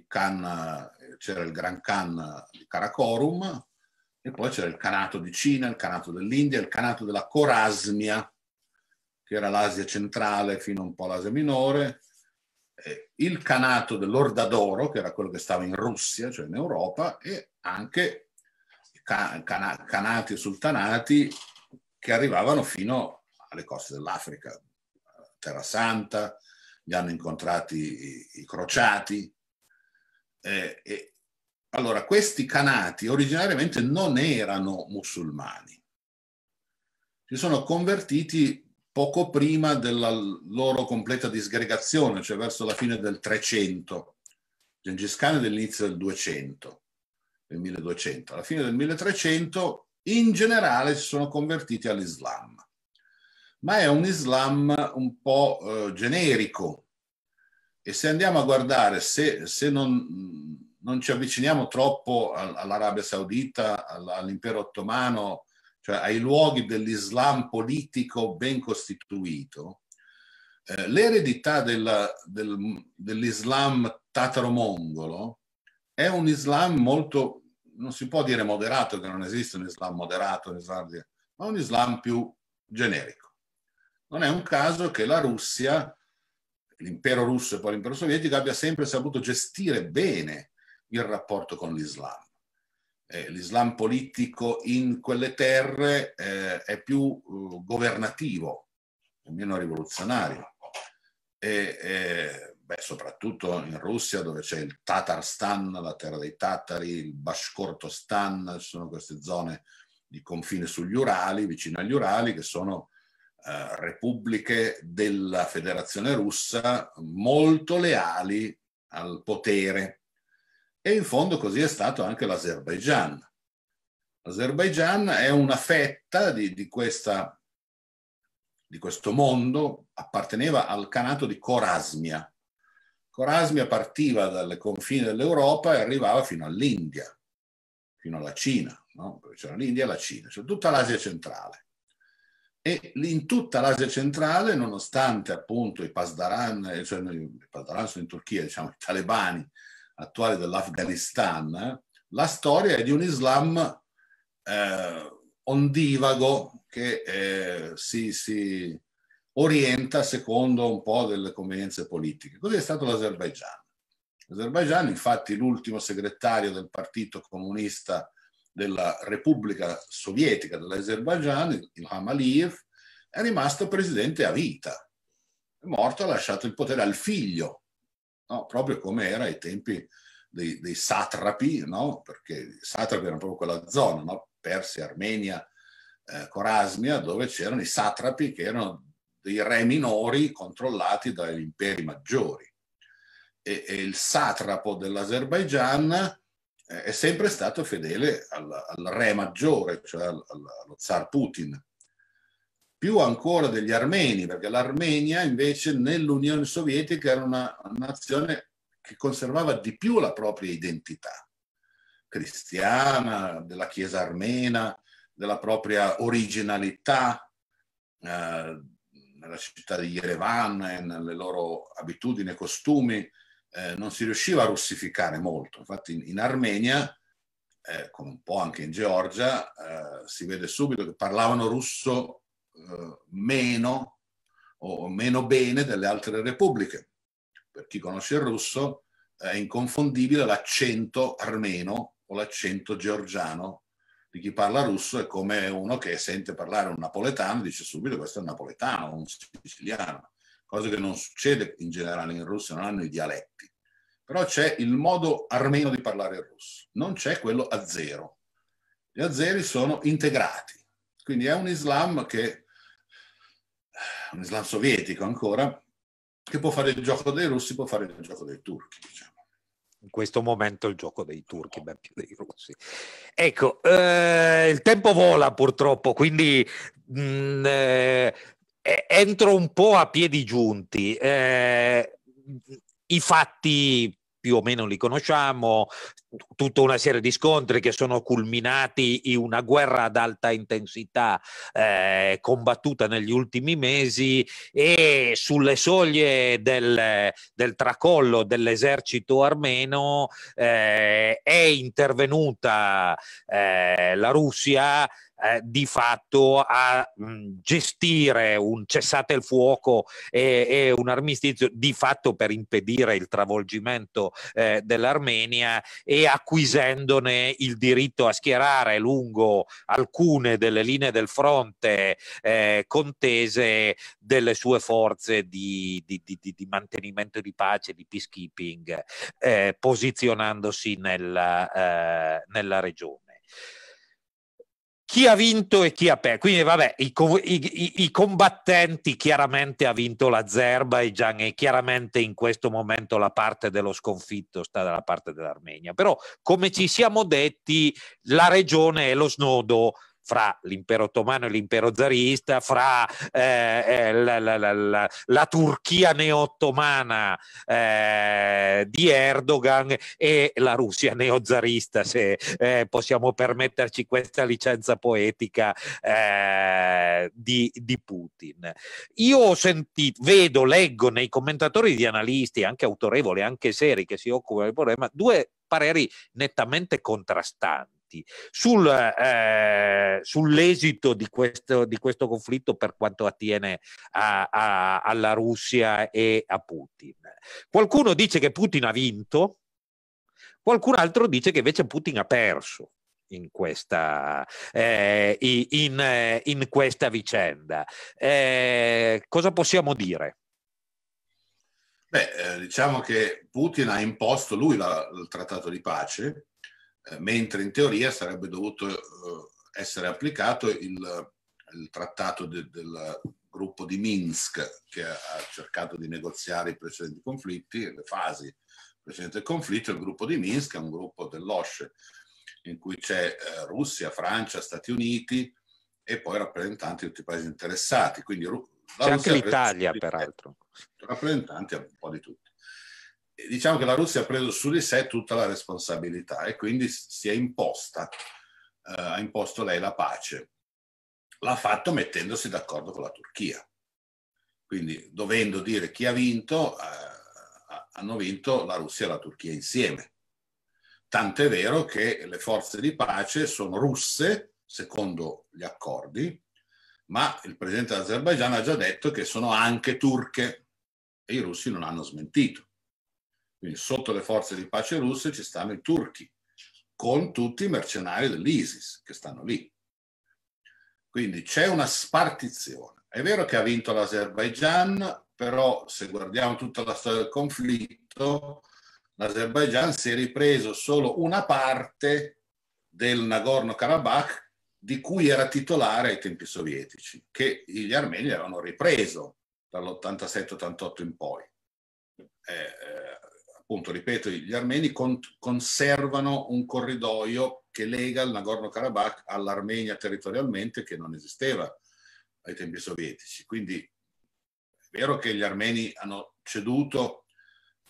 Can, eh, c'era il Gran Khan di Karakorum, e poi c'era il Canato di Cina, il Canato dell'India, il Canato della Corasmia, che era l'Asia centrale fino un po' l'Asia minore, il Canato dell'Ordadoro, che era quello che stava in Russia, cioè in Europa, e anche i Canati e Sultanati che arrivavano fino alle coste dell'Africa, Terra Santa, li hanno incontrati i, crociati. Allora, questi canati originariamente non erano musulmani, si sono convertiti poco prima della loro completa disgregazione, cioè verso la fine del 300, Gengis Khan è dell'inizio del 200, del 1200. Alla fine del 1300 in generale si sono convertiti all'Islam, ma è un Islam un po' eh, generico. E se andiamo a guardare, se, se non non ci avviciniamo troppo all'Arabia Saudita, all'impero ottomano, cioè ai luoghi dell'Islam politico ben costituito, eh, l'eredità della, del, dell'Islam tataro-mongolo è un Islam molto, non si può dire moderato, che non esiste un Islam moderato, ma un Islam più generico. Non è un caso che la Russia, l'impero russo e poi l'impero sovietico, abbia sempre saputo gestire bene il rapporto con l'Islam. Eh, L'Islam politico in quelle terre eh, è più eh, governativo, meno rivoluzionario. E, beh, soprattutto in Russia dove c'è il Tatarstan, la terra dei Tatari, il Bashkortostan, ci sono queste zone di confine sugli Urali, vicino agli Urali, che sono eh, repubbliche della federazione russa molto leali al potere e in fondo così è stato anche l'Azerbaigian. L'Azerbaigian è una fetta di, di, questa, di questo mondo, apparteneva al canato di Corasmia. Corasmia partiva dalle confine dell'Europa e arrivava fino all'India, fino alla Cina, no? c'era l'India e la Cina, cioè tutta l'Asia centrale. E in tutta l'Asia centrale, nonostante appunto i Pasdaran, cioè i Pasdaran sono in Turchia, diciamo i talebani, attuale dell'Afghanistan, la storia è di un Islam eh, ondivago che eh, si, si, orienta secondo un po' delle convenienze politiche. Così è stato l'Azerbaigian. L'Azerbaigian, infatti, l'ultimo segretario del Partito Comunista della Repubblica Sovietica dell'Azerbaigian, Ilham Aliyev, è rimasto presidente a vita. È morto ha lasciato il potere al figlio, no? proprio come era ai tempi dei, dei satrapi, no? perché i satrapi erano proprio quella zona, no? Persia, Armenia, eh, Corasmia, dove c'erano i satrapi che erano dei re minori controllati dagli imperi maggiori. E, e il satrapo dell'Azerbaigian eh, è sempre stato fedele al, al re maggiore, cioè al, al, allo zar Putin più ancora degli armeni, perché l'Armenia invece nell'Unione Sovietica era una nazione che conservava di più la propria identità cristiana, della Chiesa armena, della propria originalità eh, nella città di Yerevan e eh, nelle loro abitudini e costumi. Eh, non si riusciva a russificare molto. Infatti in, in Armenia, eh, come un po' anche in Georgia, eh, si vede subito che parlavano russo eh, meno o meno bene delle altre repubbliche. Per chi conosce il russo è inconfondibile l'accento armeno o l'accento georgiano di chi parla russo è come uno che sente parlare un napoletano e dice subito questo è un napoletano, un siciliano, cosa che non succede in generale in Russia, non hanno i dialetti. Però c'è il modo armeno di parlare il russo, non c'è quello a zero. Gli azeri sono integrati, quindi è un Islam che un Islam sovietico ancora, che può fare il gioco dei russi, può fare il gioco dei turchi, diciamo. In questo momento il gioco dei turchi, ben più dei russi. Ecco, eh, il tempo vola purtroppo, quindi mh, mm, eh, entro un po' a piedi giunti. Eh, I fatti più o meno li conosciamo, tutta una serie di scontri che sono culminati in una guerra ad alta intensità eh, combattuta negli ultimi mesi e sulle soglie del, del tracollo dell'esercito armeno eh, è intervenuta eh, la Russia eh, di fatto a mh, mm, gestire un cessate il fuoco e, e, un armistizio di fatto per impedire il travolgimento eh, dell'Armenia e acquisendone il diritto a schierare lungo alcune delle linee del fronte eh, contese delle sue forze di, di, di, di, mantenimento di pace, di peacekeeping, eh, posizionandosi nella, eh, nella regione chi ha vinto e chi ha perso. Quindi, vabbè, i, i, i, combattenti chiaramente ha vinto l'Azerbaigian e chiaramente in questo momento la parte dello sconfitto sta dalla parte dell'Armenia. Però, come ci siamo detti, la regione è lo snodo fra l'impero ottomano e l'impero zarista, fra eh, eh la, la, la, la, Turchia neo-ottomana eh, di Erdogan e la Russia neo-zarista, se eh, possiamo permetterci questa licenza poetica eh, di, di, Putin. Io ho sentito, vedo, leggo nei commentatori di analisti, anche autorevoli, anche seri, che si occupano del problema, due pareri nettamente contrastanti avanti. Sul, eh, sull'esito di questo, di questo, conflitto per quanto attiene a, a, alla Russia e a Putin. Qualcuno dice che Putin ha vinto, qualcun altro dice che invece Putin ha perso. In questa, eh, in, eh, in questa vicenda. Eh, cosa possiamo dire? Beh, eh, diciamo che Putin ha imposto lui la, il trattato di pace, eh, mentre in teoria sarebbe dovuto eh, essere applicato il, il trattato de, del gruppo di Minsk che ha cercato di negoziare i precedenti conflitti, le fasi precedenti del conflitto, il gruppo di Minsk è un gruppo dell'OSCE in cui c'è eh, Russia, Francia, Stati Uniti e poi rappresentanti di tutti i paesi interessati. Quindi, c'è Russia anche l'Italia, peraltro. Rappresentanti un po' di tutti diciamo che la Russia ha preso su di sé tutta la responsabilità e quindi si è imposta, eh, ha imposto lei la pace. L'ha fatto mettendosi d'accordo con la Turchia. Quindi dovendo dire chi ha vinto, eh, hanno vinto la Russia e la Turchia insieme. Tant'è vero che le forze di pace sono russe, secondo gli accordi, ma il presidente dell'Azerbaigian ha già detto che sono anche turche e i russi non hanno smentito. Quindi sotto le forze di pace russe ci stanno i turchi, con tutti i mercenari dell'ISIS che stanno lì. Quindi c'è una spartizione. È vero che ha vinto l'Azerbaigian, però se guardiamo tutta la storia del conflitto, l'Azerbaigian si è ripreso solo una parte del Nagorno-Karabakh di cui era titolare ai tempi sovietici, che gli armeni avevano ripreso dall'87-88 in poi. Eh, eh appunto, ripeto, gli armeni con, conservano un corridoio che lega il Nagorno-Karabakh all'Armenia territorialmente che non esisteva ai tempi sovietici. Quindi è vero che gli armeni hanno ceduto,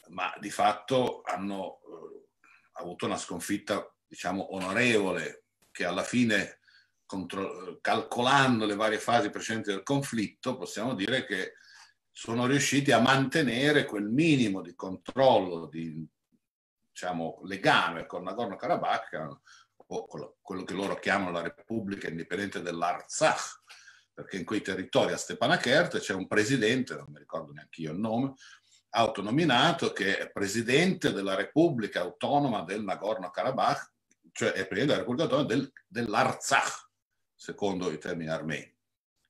ma di fatto hanno eh, avuto una sconfitta, diciamo, onorevole, che alla fine, contro, calcolando le varie fasi precedenti del conflitto, possiamo dire che sono riusciti a mantenere quel minimo di controllo, di diciamo, legame con Nagorno-Karabakh o quello che loro chiamano la Repubblica Indipendente dell'Artsakh, perché in quei territori a Stepanakert c'è un presidente, non mi ricordo neanche io il nome, autonominato che è presidente della Repubblica Autonoma del Nagorno-Karabakh, cioè è presidente della Repubblica Autonoma del, dell'Artsakh, secondo i termini armeni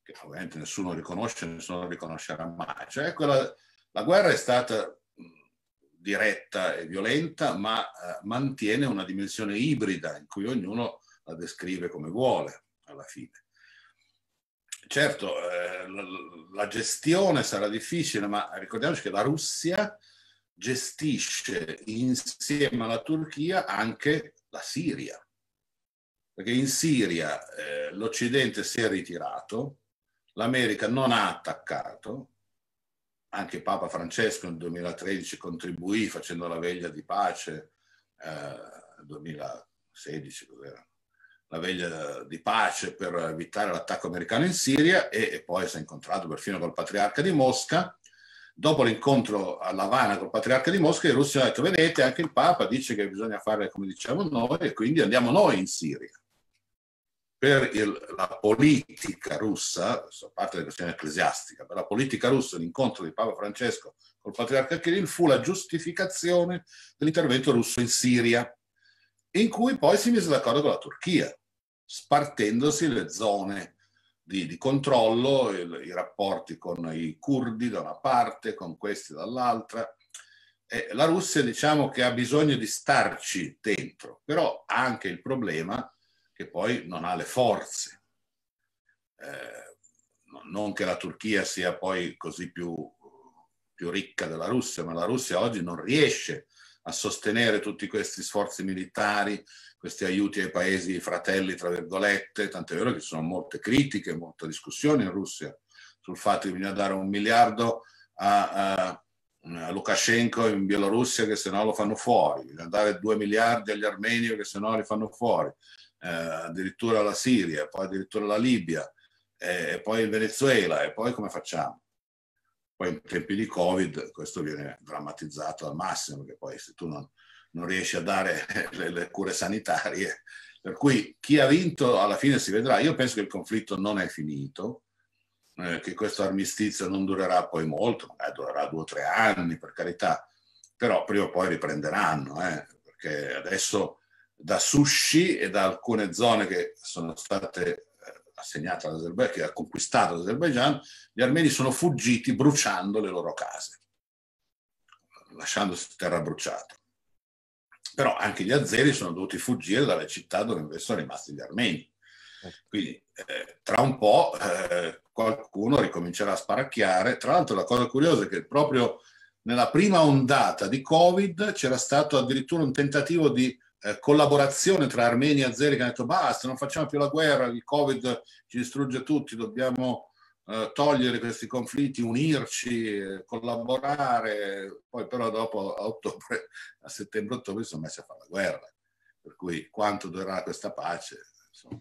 che ovviamente nessuno riconosce, nessuno riconoscerà mai. Cioè quella, la guerra è stata diretta e violenta, ma eh, mantiene una dimensione ibrida in cui ognuno la descrive come vuole alla fine. Certo, eh, la, la gestione sarà difficile, ma ricordiamoci che la Russia gestisce insieme alla Turchia anche la Siria, perché in Siria eh, l'Occidente si è ritirato, l'America non ha attaccato, anche Papa Francesco nel 2013 contribuì facendo la veglia di pace, eh, 2016 cos'era? la veglia di pace per evitare l'attacco americano in Siria e, e poi si è incontrato perfino col patriarca di Mosca. Dopo l'incontro a Lavana col patriarca di Mosca, i russi hanno detto, vedete, anche il Papa dice che bisogna fare come diciamo noi e quindi andiamo noi in Siria per il, la politica russa, a parte la questione ecclesiastica, per la politica russa l'incontro di Papa Francesco col patriarca Kirill fu la giustificazione dell'intervento russo in Siria, in cui poi si mise d'accordo con la Turchia, spartendosi le zone di, di controllo, il, i rapporti con i curdi da una parte, con questi dall'altra. E la Russia diciamo che ha bisogno di starci dentro, però ha anche il problema che poi non ha le forze. Eh, non che la Turchia sia poi così più, più, ricca della Russia, ma la Russia oggi non riesce a sostenere tutti questi sforzi militari, questi aiuti ai paesi fratelli, tra virgolette, tant'è vero che ci sono molte critiche, molta discussione in Russia sul fatto che bisogna dare un miliardo a, a, a Lukashenko in Bielorussia che se no lo fanno fuori, bisogna dare due miliardi agli armeni che se no li fanno fuori, eh, addirittura la Siria, poi addirittura la Libia, eh, poi il Venezuela, e poi come facciamo? Poi in tempi di Covid questo viene drammatizzato al massimo, perché poi se tu non, non riesci a dare le, le cure sanitarie, per cui chi ha vinto alla fine si vedrà. Io penso che il conflitto non è finito, eh, che questo armistizio non durerà poi molto, magari durerà due o tre anni per carità, però prima o poi riprenderanno, eh, perché adesso da sushi e da alcune zone che sono state eh, assegnate all'Azerbaijan, che ha conquistato l'Azerbaijan, gli armeni sono fuggiti bruciando le loro case, lasciandosi terra bruciata. Però anche gli azeri sono dovuti fuggire dalle città dove invece sono rimasti gli armeni. Ecco. Quindi eh, tra un po' eh, qualcuno ricomincerà a sparacchiare. Tra l'altro la cosa curiosa è che proprio nella prima ondata di Covid c'era stato addirittura un tentativo di eh, collaborazione tra Armenia e Azeri che hanno detto basta, non facciamo più la guerra, il Covid ci distrugge tutti, dobbiamo eh, togliere questi conflitti, unirci, eh, collaborare. Poi però dopo a ottobre, a settembre-ottobre sono messi a fare la guerra. Per cui quanto durerà questa pace? Insomma,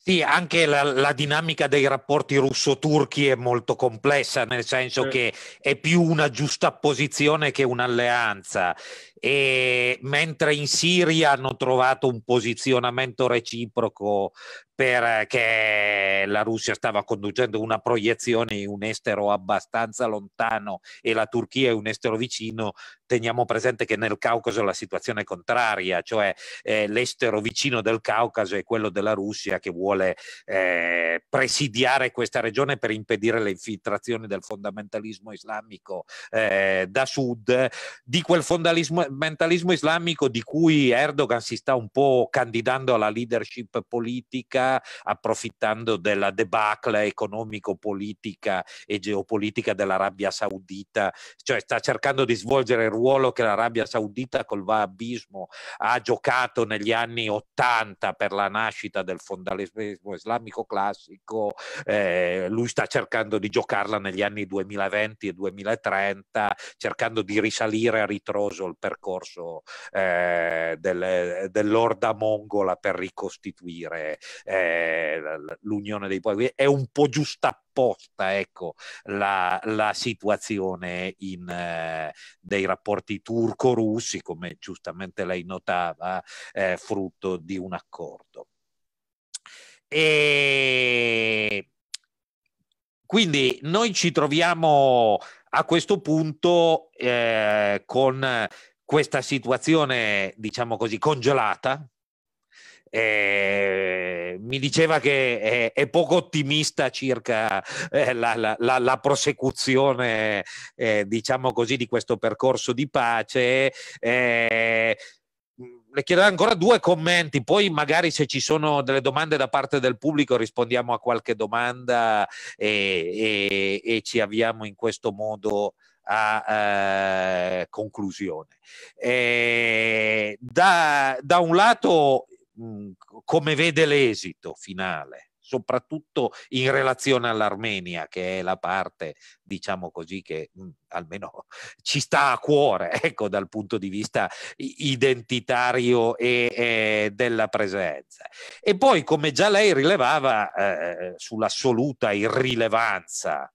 Sì, anche la, la, dinamica dei rapporti russo-turchi è molto complessa, nel senso che è più una giusta posizione che un'alleanza e mentre in Siria hanno trovato un posizionamento reciproco perché la Russia stava conducendo una proiezione in un estero abbastanza lontano e la Turchia è un estero vicino, teniamo presente che nel Caucaso la situazione è contraria, cioè eh, l'estero vicino del Caucaso è quello della Russia che vuole eh, presidiare questa regione per impedire le infiltrazioni del fondamentalismo islamico eh, da sud. Di quel fondamentalismo fondamentalismo islamico di cui Erdogan si sta un po' candidando alla leadership politica, approfittando della debacle economico-politica e geopolitica dell'Arabia Saudita, cioè sta cercando di svolgere il ruolo che l'Arabia Saudita col wahabismo ha giocato negli anni Ottanta per la nascita del fondamentalismo islamico classico, eh, lui sta cercando di giocarla negli anni 2020 e 2030, cercando di risalire a ritroso il percorso percorso eh, del, dell'orda mongola per ricostituire eh, l'unione dei popoli. È un po' giusta ecco, la, la situazione in, eh, dei rapporti turco-russi, come giustamente lei notava, eh, frutto di un accordo. E quindi noi ci troviamo a questo punto eh, con questa situazione, diciamo così, congelata. Eh, mi diceva che è, è poco ottimista circa eh, la, la, la, prosecuzione, eh, diciamo così, di questo percorso di pace eh, mm, le chiederò ancora due commenti, poi magari se ci sono delle domande da parte del pubblico rispondiamo a qualche domanda e, eh, e, e ci avviamo in questo modo a eh, conclusione. Da, da un lato, mh, mm, come vede l'esito finale? soprattutto in relazione all'Armenia, che è la parte, diciamo così, che mh, mm, almeno ci sta a cuore, ecco, dal punto di vista identitario e, e della presenza. E poi, come già lei rilevava, eh, sull'assoluta irrilevanza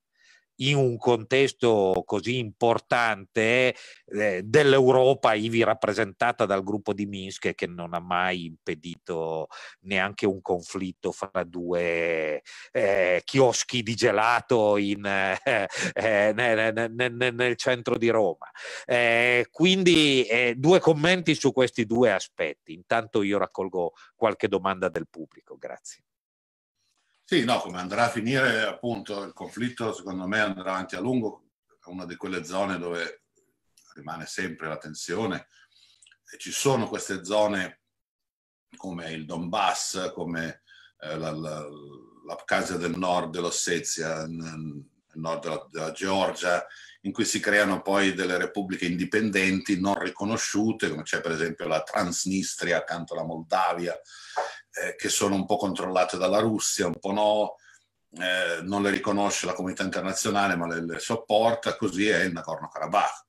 in un contesto così importante eh, dell'Europa, ivi rappresentata dal gruppo di Minsk, che non ha mai impedito neanche un conflitto fra due eh, chioschi di gelato in, eh, nel, eh, nel, nel, centro di Roma. Eh, quindi eh, due commenti su questi due aspetti. Intanto io raccolgo qualche domanda del pubblico. Grazie. Sì, no, come andrà a finire appunto il conflitto, secondo me andrà avanti a lungo, è una di quelle zone dove rimane sempre la tensione. E ci sono queste zone come il Donbass, come eh, la, la, l'Abkhazia del nord, dell'Ossetia, il nord della, della Georgia, in cui si creano poi delle repubbliche indipendenti non riconosciute, come c'è per esempio la Transnistria accanto alla Moldavia, eh, che sono un po' controllate dalla Russia, un po' no, eh, non le riconosce la comunità internazionale ma le, le sopporta, così è il Nagorno-Karabakh.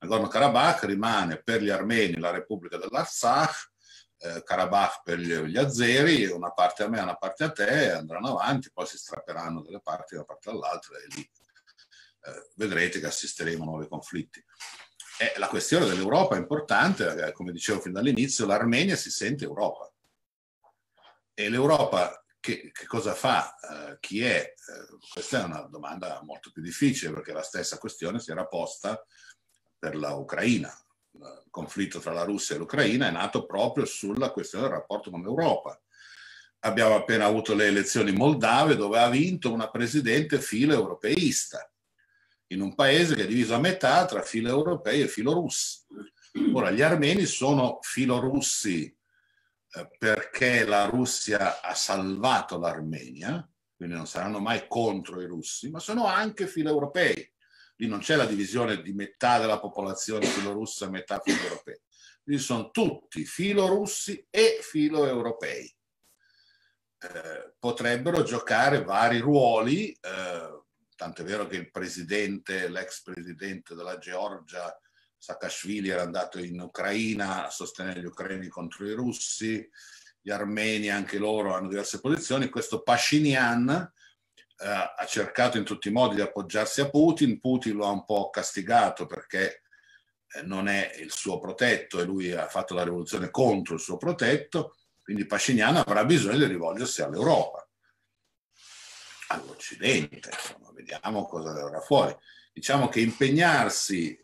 Nagorno-Karabakh rimane per gli armeni la Repubblica dell'Artsakh, eh, Karabakh per gli, gli azeri, una parte a me, una parte a te, andranno avanti, poi si strapperanno delle parti da una parte all'altra e lì eh, vedrete che assisteremo a nuovi conflitti. Eh, la questione dell'Europa è importante, eh, come dicevo fin dall'inizio, l'Armenia si sente Europa. E l'Europa che, che, cosa fa? Eh, chi è? Eh, questa è una domanda molto più difficile perché la stessa questione si era posta per l'Ucraina. Il conflitto tra la Russia e l'Ucraina è nato proprio sulla questione del rapporto con l'Europa. Abbiamo appena avuto le elezioni moldave dove ha vinto una presidente filo europeista in un paese che è diviso a metà tra filo europei e filo russi. Ora, gli armeni sono filo filorussi eh, perché la Russia ha salvato l'Armenia, quindi non saranno mai contro i russi, ma sono anche filoeuropei. Lì non c'è la divisione di metà della popolazione filorussa e metà filoeuropea. europea Lì sono tutti filorussi e filoeuropei. Eh, potrebbero giocare vari ruoli, eh, tant'è vero che il presidente, l'ex presidente della Georgia, Saakashvili era andato in Ucraina a sostenere gli ucraini contro i russi, gli armeni anche loro hanno diverse posizioni, questo Pashinyan eh, ha cercato in tutti i modi di appoggiarsi a Putin, Putin lo ha un po' castigato perché eh, non è il suo protetto e lui ha fatto la rivoluzione contro il suo protetto, quindi Pashinyan avrà bisogno di rivolgersi all'Europa, all'Occidente, insomma, vediamo cosa verrà fuori. Diciamo che impegnarsi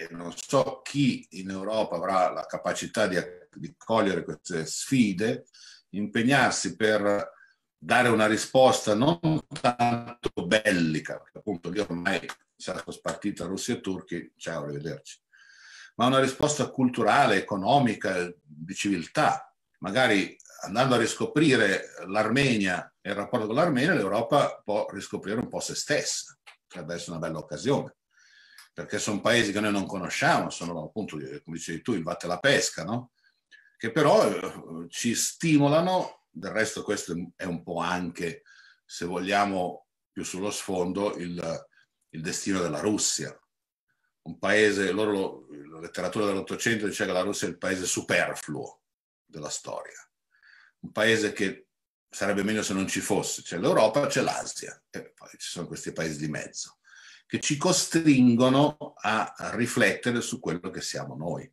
e non so chi in Europa avrà la capacità di, di cogliere queste sfide, impegnarsi per dare una risposta non tanto bellica, perché appunto lì ormai siamo spartita Russia e Turchi, ciao, arrivederci, ma una risposta culturale, economica, di civiltà. Magari andando a riscoprire l'Armenia e il rapporto con l'Armenia, l'Europa può riscoprire un po' se stessa, potrebbe essere una bella occasione perché sono paesi che noi non conosciamo, sono appunto, eh, come dicevi tu, il batte la pesca, no? che però eh, ci stimolano, del resto questo è un po' anche, se vogliamo, più sullo sfondo, il, il destino della Russia. Un paese, loro, la letteratura dell'Ottocento dice che la Russia è il paese superfluo della storia, un paese che sarebbe meglio se non ci fosse, c'è l'Europa, c'è l'Asia e poi ci sono questi paesi di mezzo che ci costringono a riflettere su quello che siamo noi.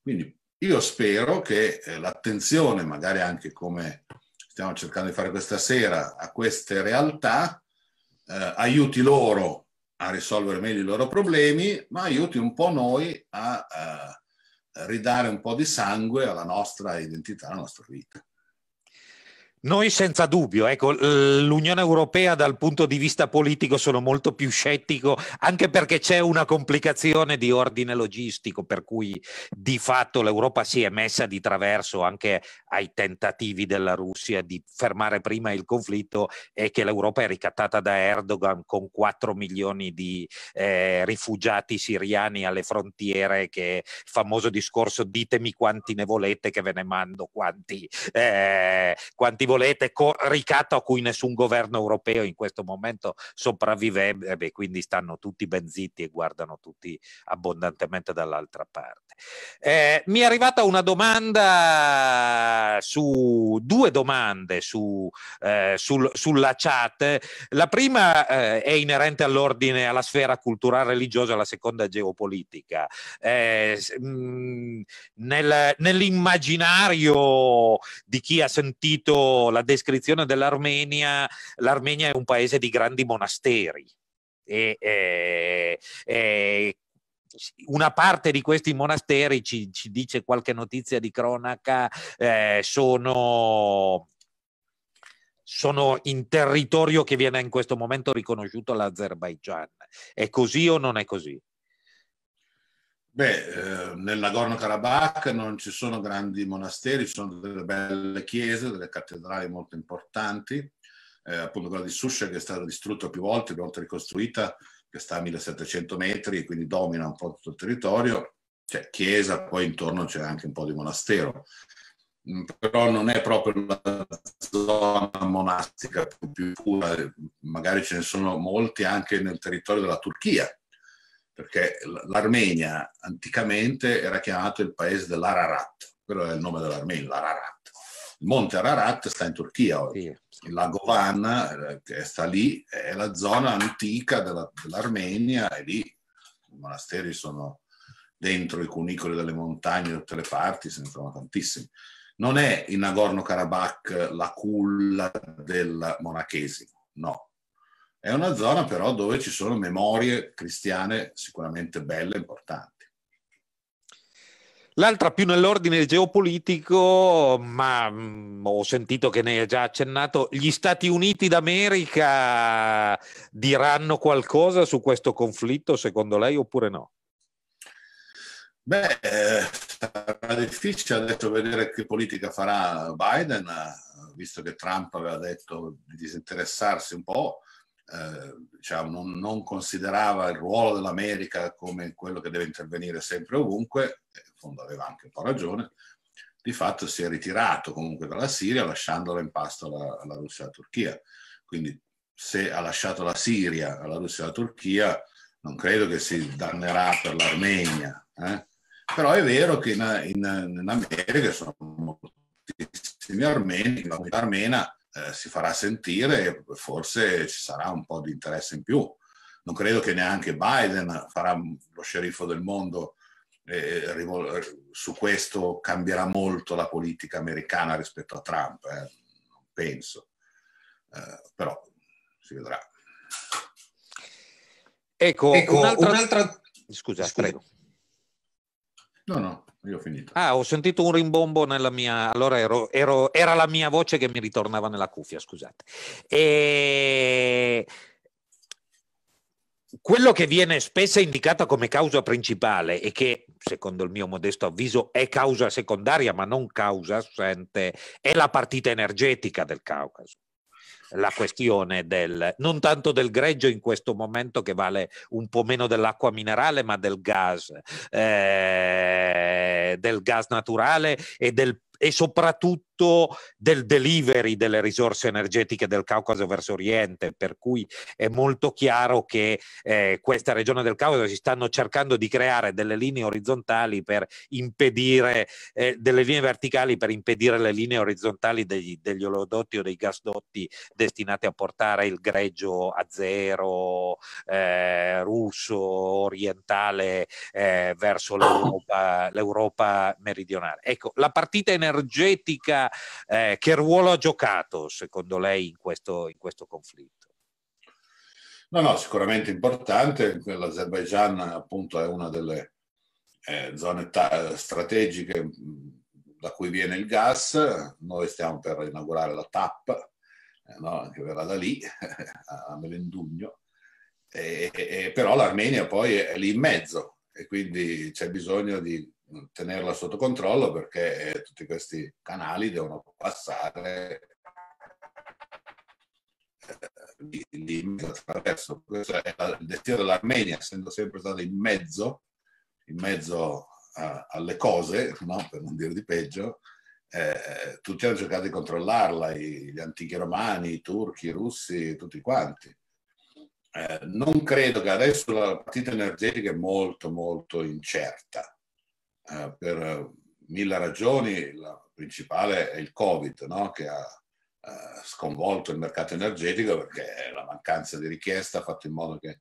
Quindi io spero che eh, l'attenzione, magari anche come stiamo cercando di fare questa sera, a queste realtà, eh, aiuti loro a risolvere meglio i loro problemi, ma aiuti un po' noi a, a eh, ridare un po' di sangue alla nostra identità, alla nostra vita. Noi senza dubbio, ecco, l'Unione Europea dal punto di vista politico sono molto più scettico, anche perché c'è una complicazione di ordine logistico, per cui di fatto l'Europa si è messa di traverso anche ai tentativi della Russia di fermare prima il conflitto e che l'Europa è ricattata da Erdogan con 4 milioni di eh, rifugiati siriani alle frontiere, che il famoso discorso ditemi quanti ne volete che ve ne mando quanti, eh, quanti volete volete, ricato a cui nessun governo europeo in questo momento sopravvive, quindi stanno tutti ben zitti e guardano tutti abbondantemente dall'altra parte. Eh, mi è arrivata una domanda su due domande su, eh, sul, sulla chat. La prima eh, è inerente all'ordine, alla sfera culturale religiosa, la seconda geopolitica. Mh, eh, mm, nel, nell'immaginario di chi ha sentito la descrizione dell'Armenia, l'Armenia è un paese di grandi monasteri. E, e, e una parte di questi monasteri, ci, ci, dice qualche notizia di cronaca, eh, sono, sono in territorio che viene in questo momento riconosciuto l'Azerbaigian. È così o non è così? Beh, eh, nel Nagorno-Karabakh non ci sono grandi monasteri, ci sono delle belle chiese, delle cattedrali molto importanti, eh, appunto quella di Susha che è stata distrutta più volte, più volte ricostruita, che sta a 1700 metri, e quindi domina un po' tutto il territorio, c'è chiesa, poi intorno c'è anche un po' di monastero, mm, però non è proprio la zona monastica più pura, magari ce ne sono molti anche nel territorio della Turchia, perché l'Armenia anticamente era chiamato il paese dell'Ararat, quello è il nome dell'Armenia, l'Ararat. Il monte Ararat sta in Turchia oggi, sì, sì. il lago Van eh, che sta lì, è la zona antica della, dell'Armenia e lì i monasteri sono dentro i cunicoli delle montagne da tutte le parti, se ne trovano tantissimi. Non è il Nagorno-Karabakh la culla del monachesimo, no, è una zona però dove ci sono memorie cristiane sicuramente belle e importanti. L'altra più nell'ordine geopolitico, ma mm, ho sentito che ne hai già accennato, gli Stati Uniti d'America diranno qualcosa su questo conflitto secondo lei oppure no? Beh, eh, sarà difficile adesso vedere che politica farà Biden, visto che Trump aveva detto di disinteressarsi un po' eh, diciamo, non, non, considerava il ruolo dell'America come quello che deve intervenire sempre ovunque, in fondo aveva anche un po' ragione, di fatto si è ritirato comunque dalla Siria lasciandola in pasto alla, alla Russia e alla Turchia. Quindi se ha lasciato la Siria alla Russia e alla Turchia, non credo che si dannerà per l'Armenia. Eh? Però è vero che in, in, in America sono moltissimi armeni, la comunità armena eh, si farà sentire e forse ci sarà un po' di interesse in più. Non credo che neanche Biden farà lo sceriffo del mondo e eh, eh, su questo cambierà molto la politica americana rispetto a Trump, eh? non penso, eh, però si vedrà. Ecco, ecco un'altra... un'altra... Scusa, Scusa, prego. No, no. Io ho finito. Ah, ho sentito un rimbombo nella mia... Allora ero, ero, era la mia voce che mi ritornava nella cuffia, scusate. E... Quello che viene spesso indicato come causa principale e che, secondo il mio modesto avviso, è causa secondaria, ma non causa assente, è la partita energetica del Caucaso la questione del, non tanto del greggio in questo momento che vale un po' meno dell'acqua minerale, ma del gas, eh, del gas naturale e, del, e soprattutto frutto del delivery delle risorse energetiche del Caucaso verso Oriente, per cui è molto chiaro che eh, questa regione del Caucaso si stanno cercando di creare delle linee orizzontali per impedire, eh, delle linee verticali per impedire le linee orizzontali degli, degli oleodotti o dei gasdotti destinati a portare il greggio a zero eh, russo orientale eh, verso l'Europa, l'Europa meridionale. Ecco, la partita energetica eh, che ruolo ha giocato secondo lei in questo, in questo conflitto? No, no, sicuramente importante. L'Azerbaigian appunto è una delle eh, zone ta- strategiche mm, da cui viene il gas. Noi stiamo per inaugurare la TAP, eh, no, che verrà da lì, a Melendugno. E, e, però l'Armenia poi è lì in mezzo e quindi c'è bisogno di tenerla sotto controllo perché eh, tutti questi canali devono passare eh, limite attraverso. Questo è il destino dell'Armenia, essendo sempre stata in mezzo, in mezzo a, alle cose, no? per non dire di peggio, eh, tutti hanno cercato di controllarla, gli antichi romani, i turchi, i russi, tutti quanti. Eh, non credo che adesso la partita energetica è molto molto incerta. Eh, per mille ragioni, la principale è il Covid, no? che ha eh, sconvolto il mercato energetico perché la mancanza di richiesta ha fatto in modo che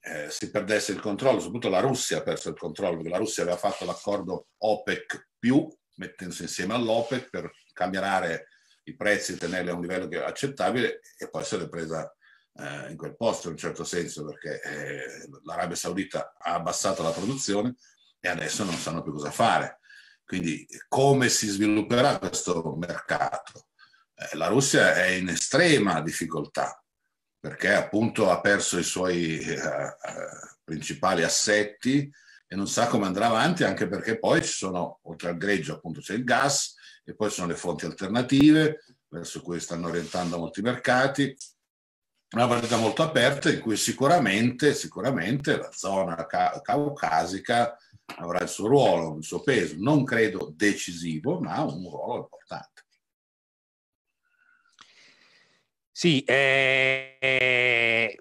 eh, si perdesse il controllo, soprattutto la Russia ha perso il controllo, perché la Russia aveva fatto l'accordo OPEC più, mettendosi insieme all'OPEC per cambiare i prezzi, tenerli a un livello accettabile e poi se l'è presa eh, in quel posto in un certo senso perché eh, l'Arabia Saudita ha abbassato la produzione, e adesso non sanno più cosa fare. Quindi come si svilupperà questo mercato? Eh, la Russia è in estrema difficoltà perché appunto ha perso i suoi eh, eh, principali assetti e non sa come andrà avanti anche perché poi ci sono, oltre al greggio appunto c'è il gas e poi ci sono le fonti alternative verso cui stanno orientando molti mercati una partita molto aperta in cui sicuramente, sicuramente la zona ca- caucasica avrà il suo ruolo, il suo peso, non credo decisivo, ma un ruolo importante. Sì, eh,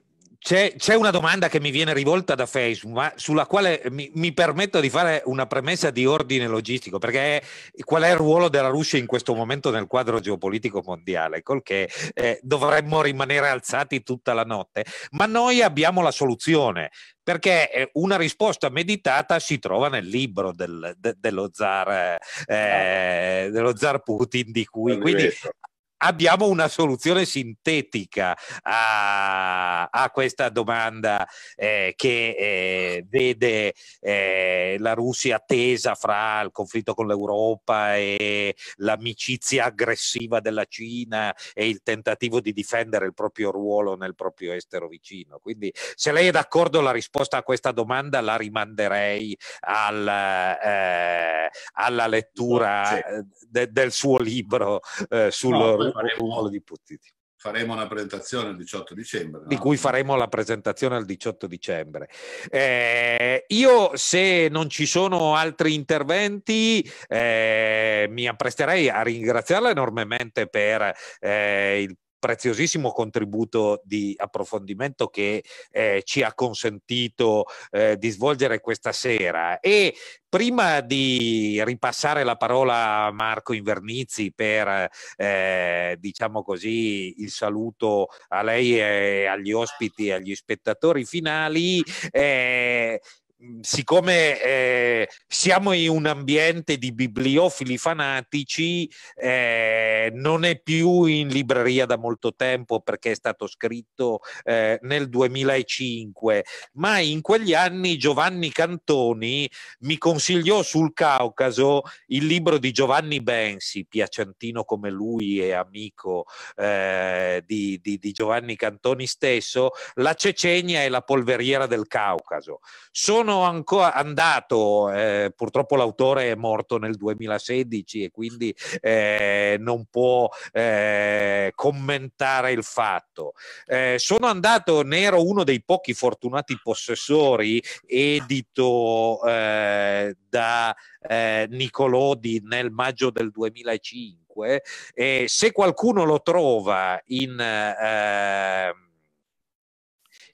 c'è, c'è, una domanda che mi viene rivolta da Facebook, ma sulla quale mi, mi permetto di fare una premessa di ordine logistico, perché è, qual è il ruolo della Russia in questo momento nel quadro geopolitico mondiale? Col che eh, dovremmo rimanere alzati tutta la notte, ma noi abbiamo la soluzione, perché eh, una risposta meditata si trova nel libro del, de, dello, zar, eh, esatto. dello, zar, Putin, di cui quindi abbiamo una soluzione sintetica a, a questa domanda eh, che eh, vede eh, la Russia tesa fra il conflitto con l'Europa e l'amicizia aggressiva della Cina e il tentativo di difendere il proprio ruolo nel proprio estero vicino. Quindi se lei è d'accordo la risposta a questa domanda la rimanderei al, eh, alla lettura sì. Eh, de, del suo libro eh, sul no, faremo, faremo, faremo una presentazione il 18 dicembre. No? Di cui faremo la presentazione il 18 dicembre. Eh, io, se non ci sono altri interventi, eh, mi appresterei a ringraziarla enormemente per eh, il preziosissimo contributo di approfondimento che eh, ci ha consentito eh, di svolgere questa sera. E prima di ripassare la parola a Marco Invernizzi per eh, diciamo così il saluto a lei e agli ospiti e agli spettatori finali, eh, Mm, siccome eh, siamo in un ambiente di bibliofili fanatici, eh, non è più in libreria da molto tempo perché è stato scritto eh, nel 2005, ma in quegli anni Giovanni Cantoni mi consigliò sul Caucaso il libro di Giovanni Bensi, piacentino come lui e amico eh, di, di, di Giovanni Cantoni stesso, La Cecenia e la polveriera del Caucaso. Sono sono ancora andato, eh, purtroppo l'autore è morto nel 2016 e quindi eh, non può eh, commentare il fatto. Eh, sono andato, ne ero uno dei pochi fortunati possessori edito eh, da eh, Nicolodi nel maggio del 2005 e se qualcuno lo trova in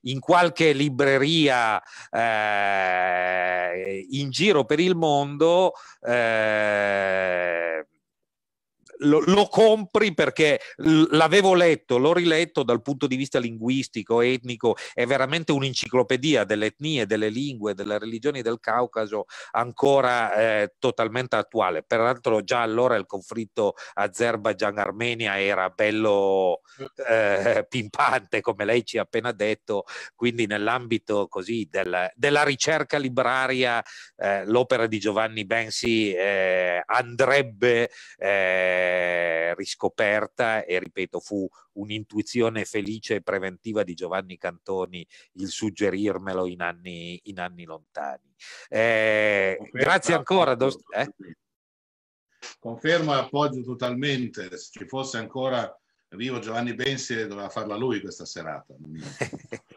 in qualche libreria eh, in giro per il mondo eh, lo, lo, compri perché l'avevo letto, l'ho riletto dal punto di vista linguistico, etnico, è veramente un'enciclopedia delle etnie, delle lingue, delle religioni del Caucaso ancora eh, totalmente attuale. Peraltro già allora il conflitto Azerbaijan-Armenia era bello eh, pimpante, come lei ci ha appena detto, quindi nell'ambito così del, della ricerca libraria eh, l'opera di Giovanni Bensi eh, andrebbe... Eh, eh, riscoperta e ripeto fu un'intuizione felice e preventiva di Giovanni Cantoni il suggerirmelo in anni, in anni lontani. Eh, grazie ancora. Do, eh? Confermo e appoggio totalmente. Se ci fosse ancora vivo Giovanni Bensi doveva farla lui questa serata.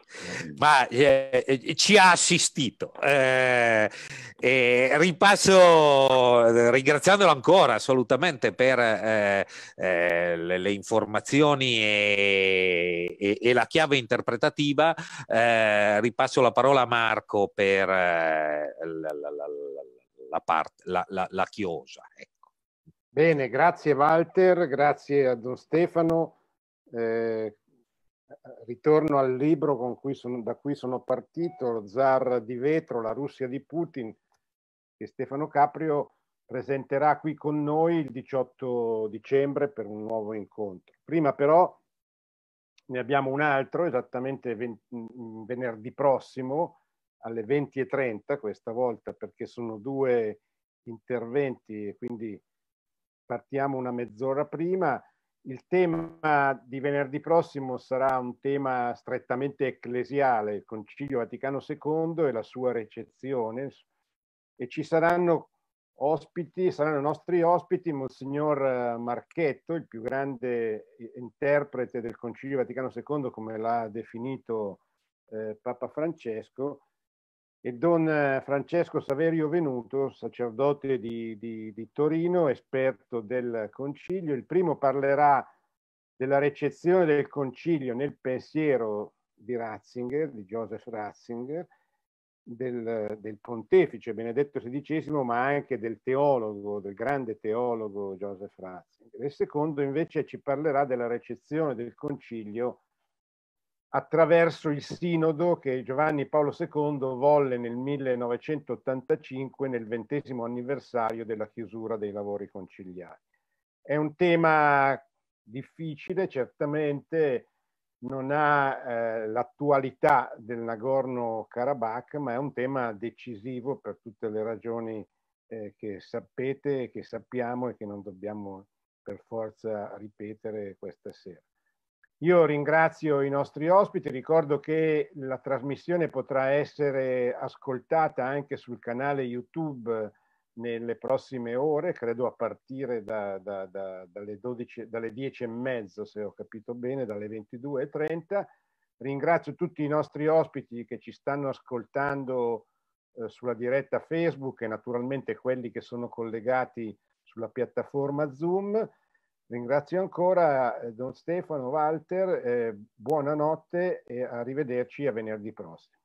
ma eh, eh, ci ha assistito. Eh, eh, ripasso ringraziandolo ancora assolutamente per eh, eh, le, le, informazioni e, e, e, la chiave interpretativa. ripasso la parola a Marco per la, la, la, parte, la, chiosa. Ecco. Bene, grazie Walter, grazie a Don Stefano ritorno al libro cui sono, da cui sono partito, Lo zar di vetro, la Russia di Putin, che Stefano Caprio presenterà qui con noi il 18 dicembre per un nuovo incontro. Prima però ne abbiamo un altro esattamente mm, venerdì prossimo alle 20.30 questa volta perché sono due interventi e quindi partiamo una mezz'ora prima il tema di venerdì prossimo sarà un tema strettamente ecclesiale, il Concilio Vaticano II e la sua recezione, e ci saranno ospiti, saranno nostri ospiti Monsignor eh, Marchetto, il più grande interprete del Concilio Vaticano II, come l'ha definito eh, Papa Francesco, e don eh, Francesco Saverio Venuto, sacerdote di, di, di Torino, esperto del Concilio. Il primo parlerà della recezione del Concilio nel pensiero di Ratzinger, di Joseph Ratzinger, del, del, pontefice Benedetto XVI, ma anche del teologo, del grande teologo Joseph Ratzinger. Il secondo invece ci parlerà della recezione del concilio attraverso il sinodo che Giovanni Paolo II volle nel 1985 nel ventesimo anniversario della chiusura dei lavori conciliari. È un tema difficile, certamente non ha eh, l'attualità del Nagorno-Karabakh, ma è un tema decisivo per tutte le ragioni eh, che sapete, che sappiamo e che non dobbiamo per forza ripetere questa sera. Io ringrazio i nostri ospiti, ricordo che la trasmissione potrà essere ascoltata anche sul canale YouTube nelle prossime ore, credo a partire da, da, da, dalle, 12, dalle 10 e mezzo, se ho capito bene, dalle 22 e 30. Ringrazio tutti i nostri ospiti che ci stanno ascoltando eh, sulla diretta Facebook e naturalmente quelli che sono collegati sulla piattaforma Zoom. Ringrazio ancora eh, Don Stefano, Walter, eh, buonanotte e arrivederci a venerdì prossimo.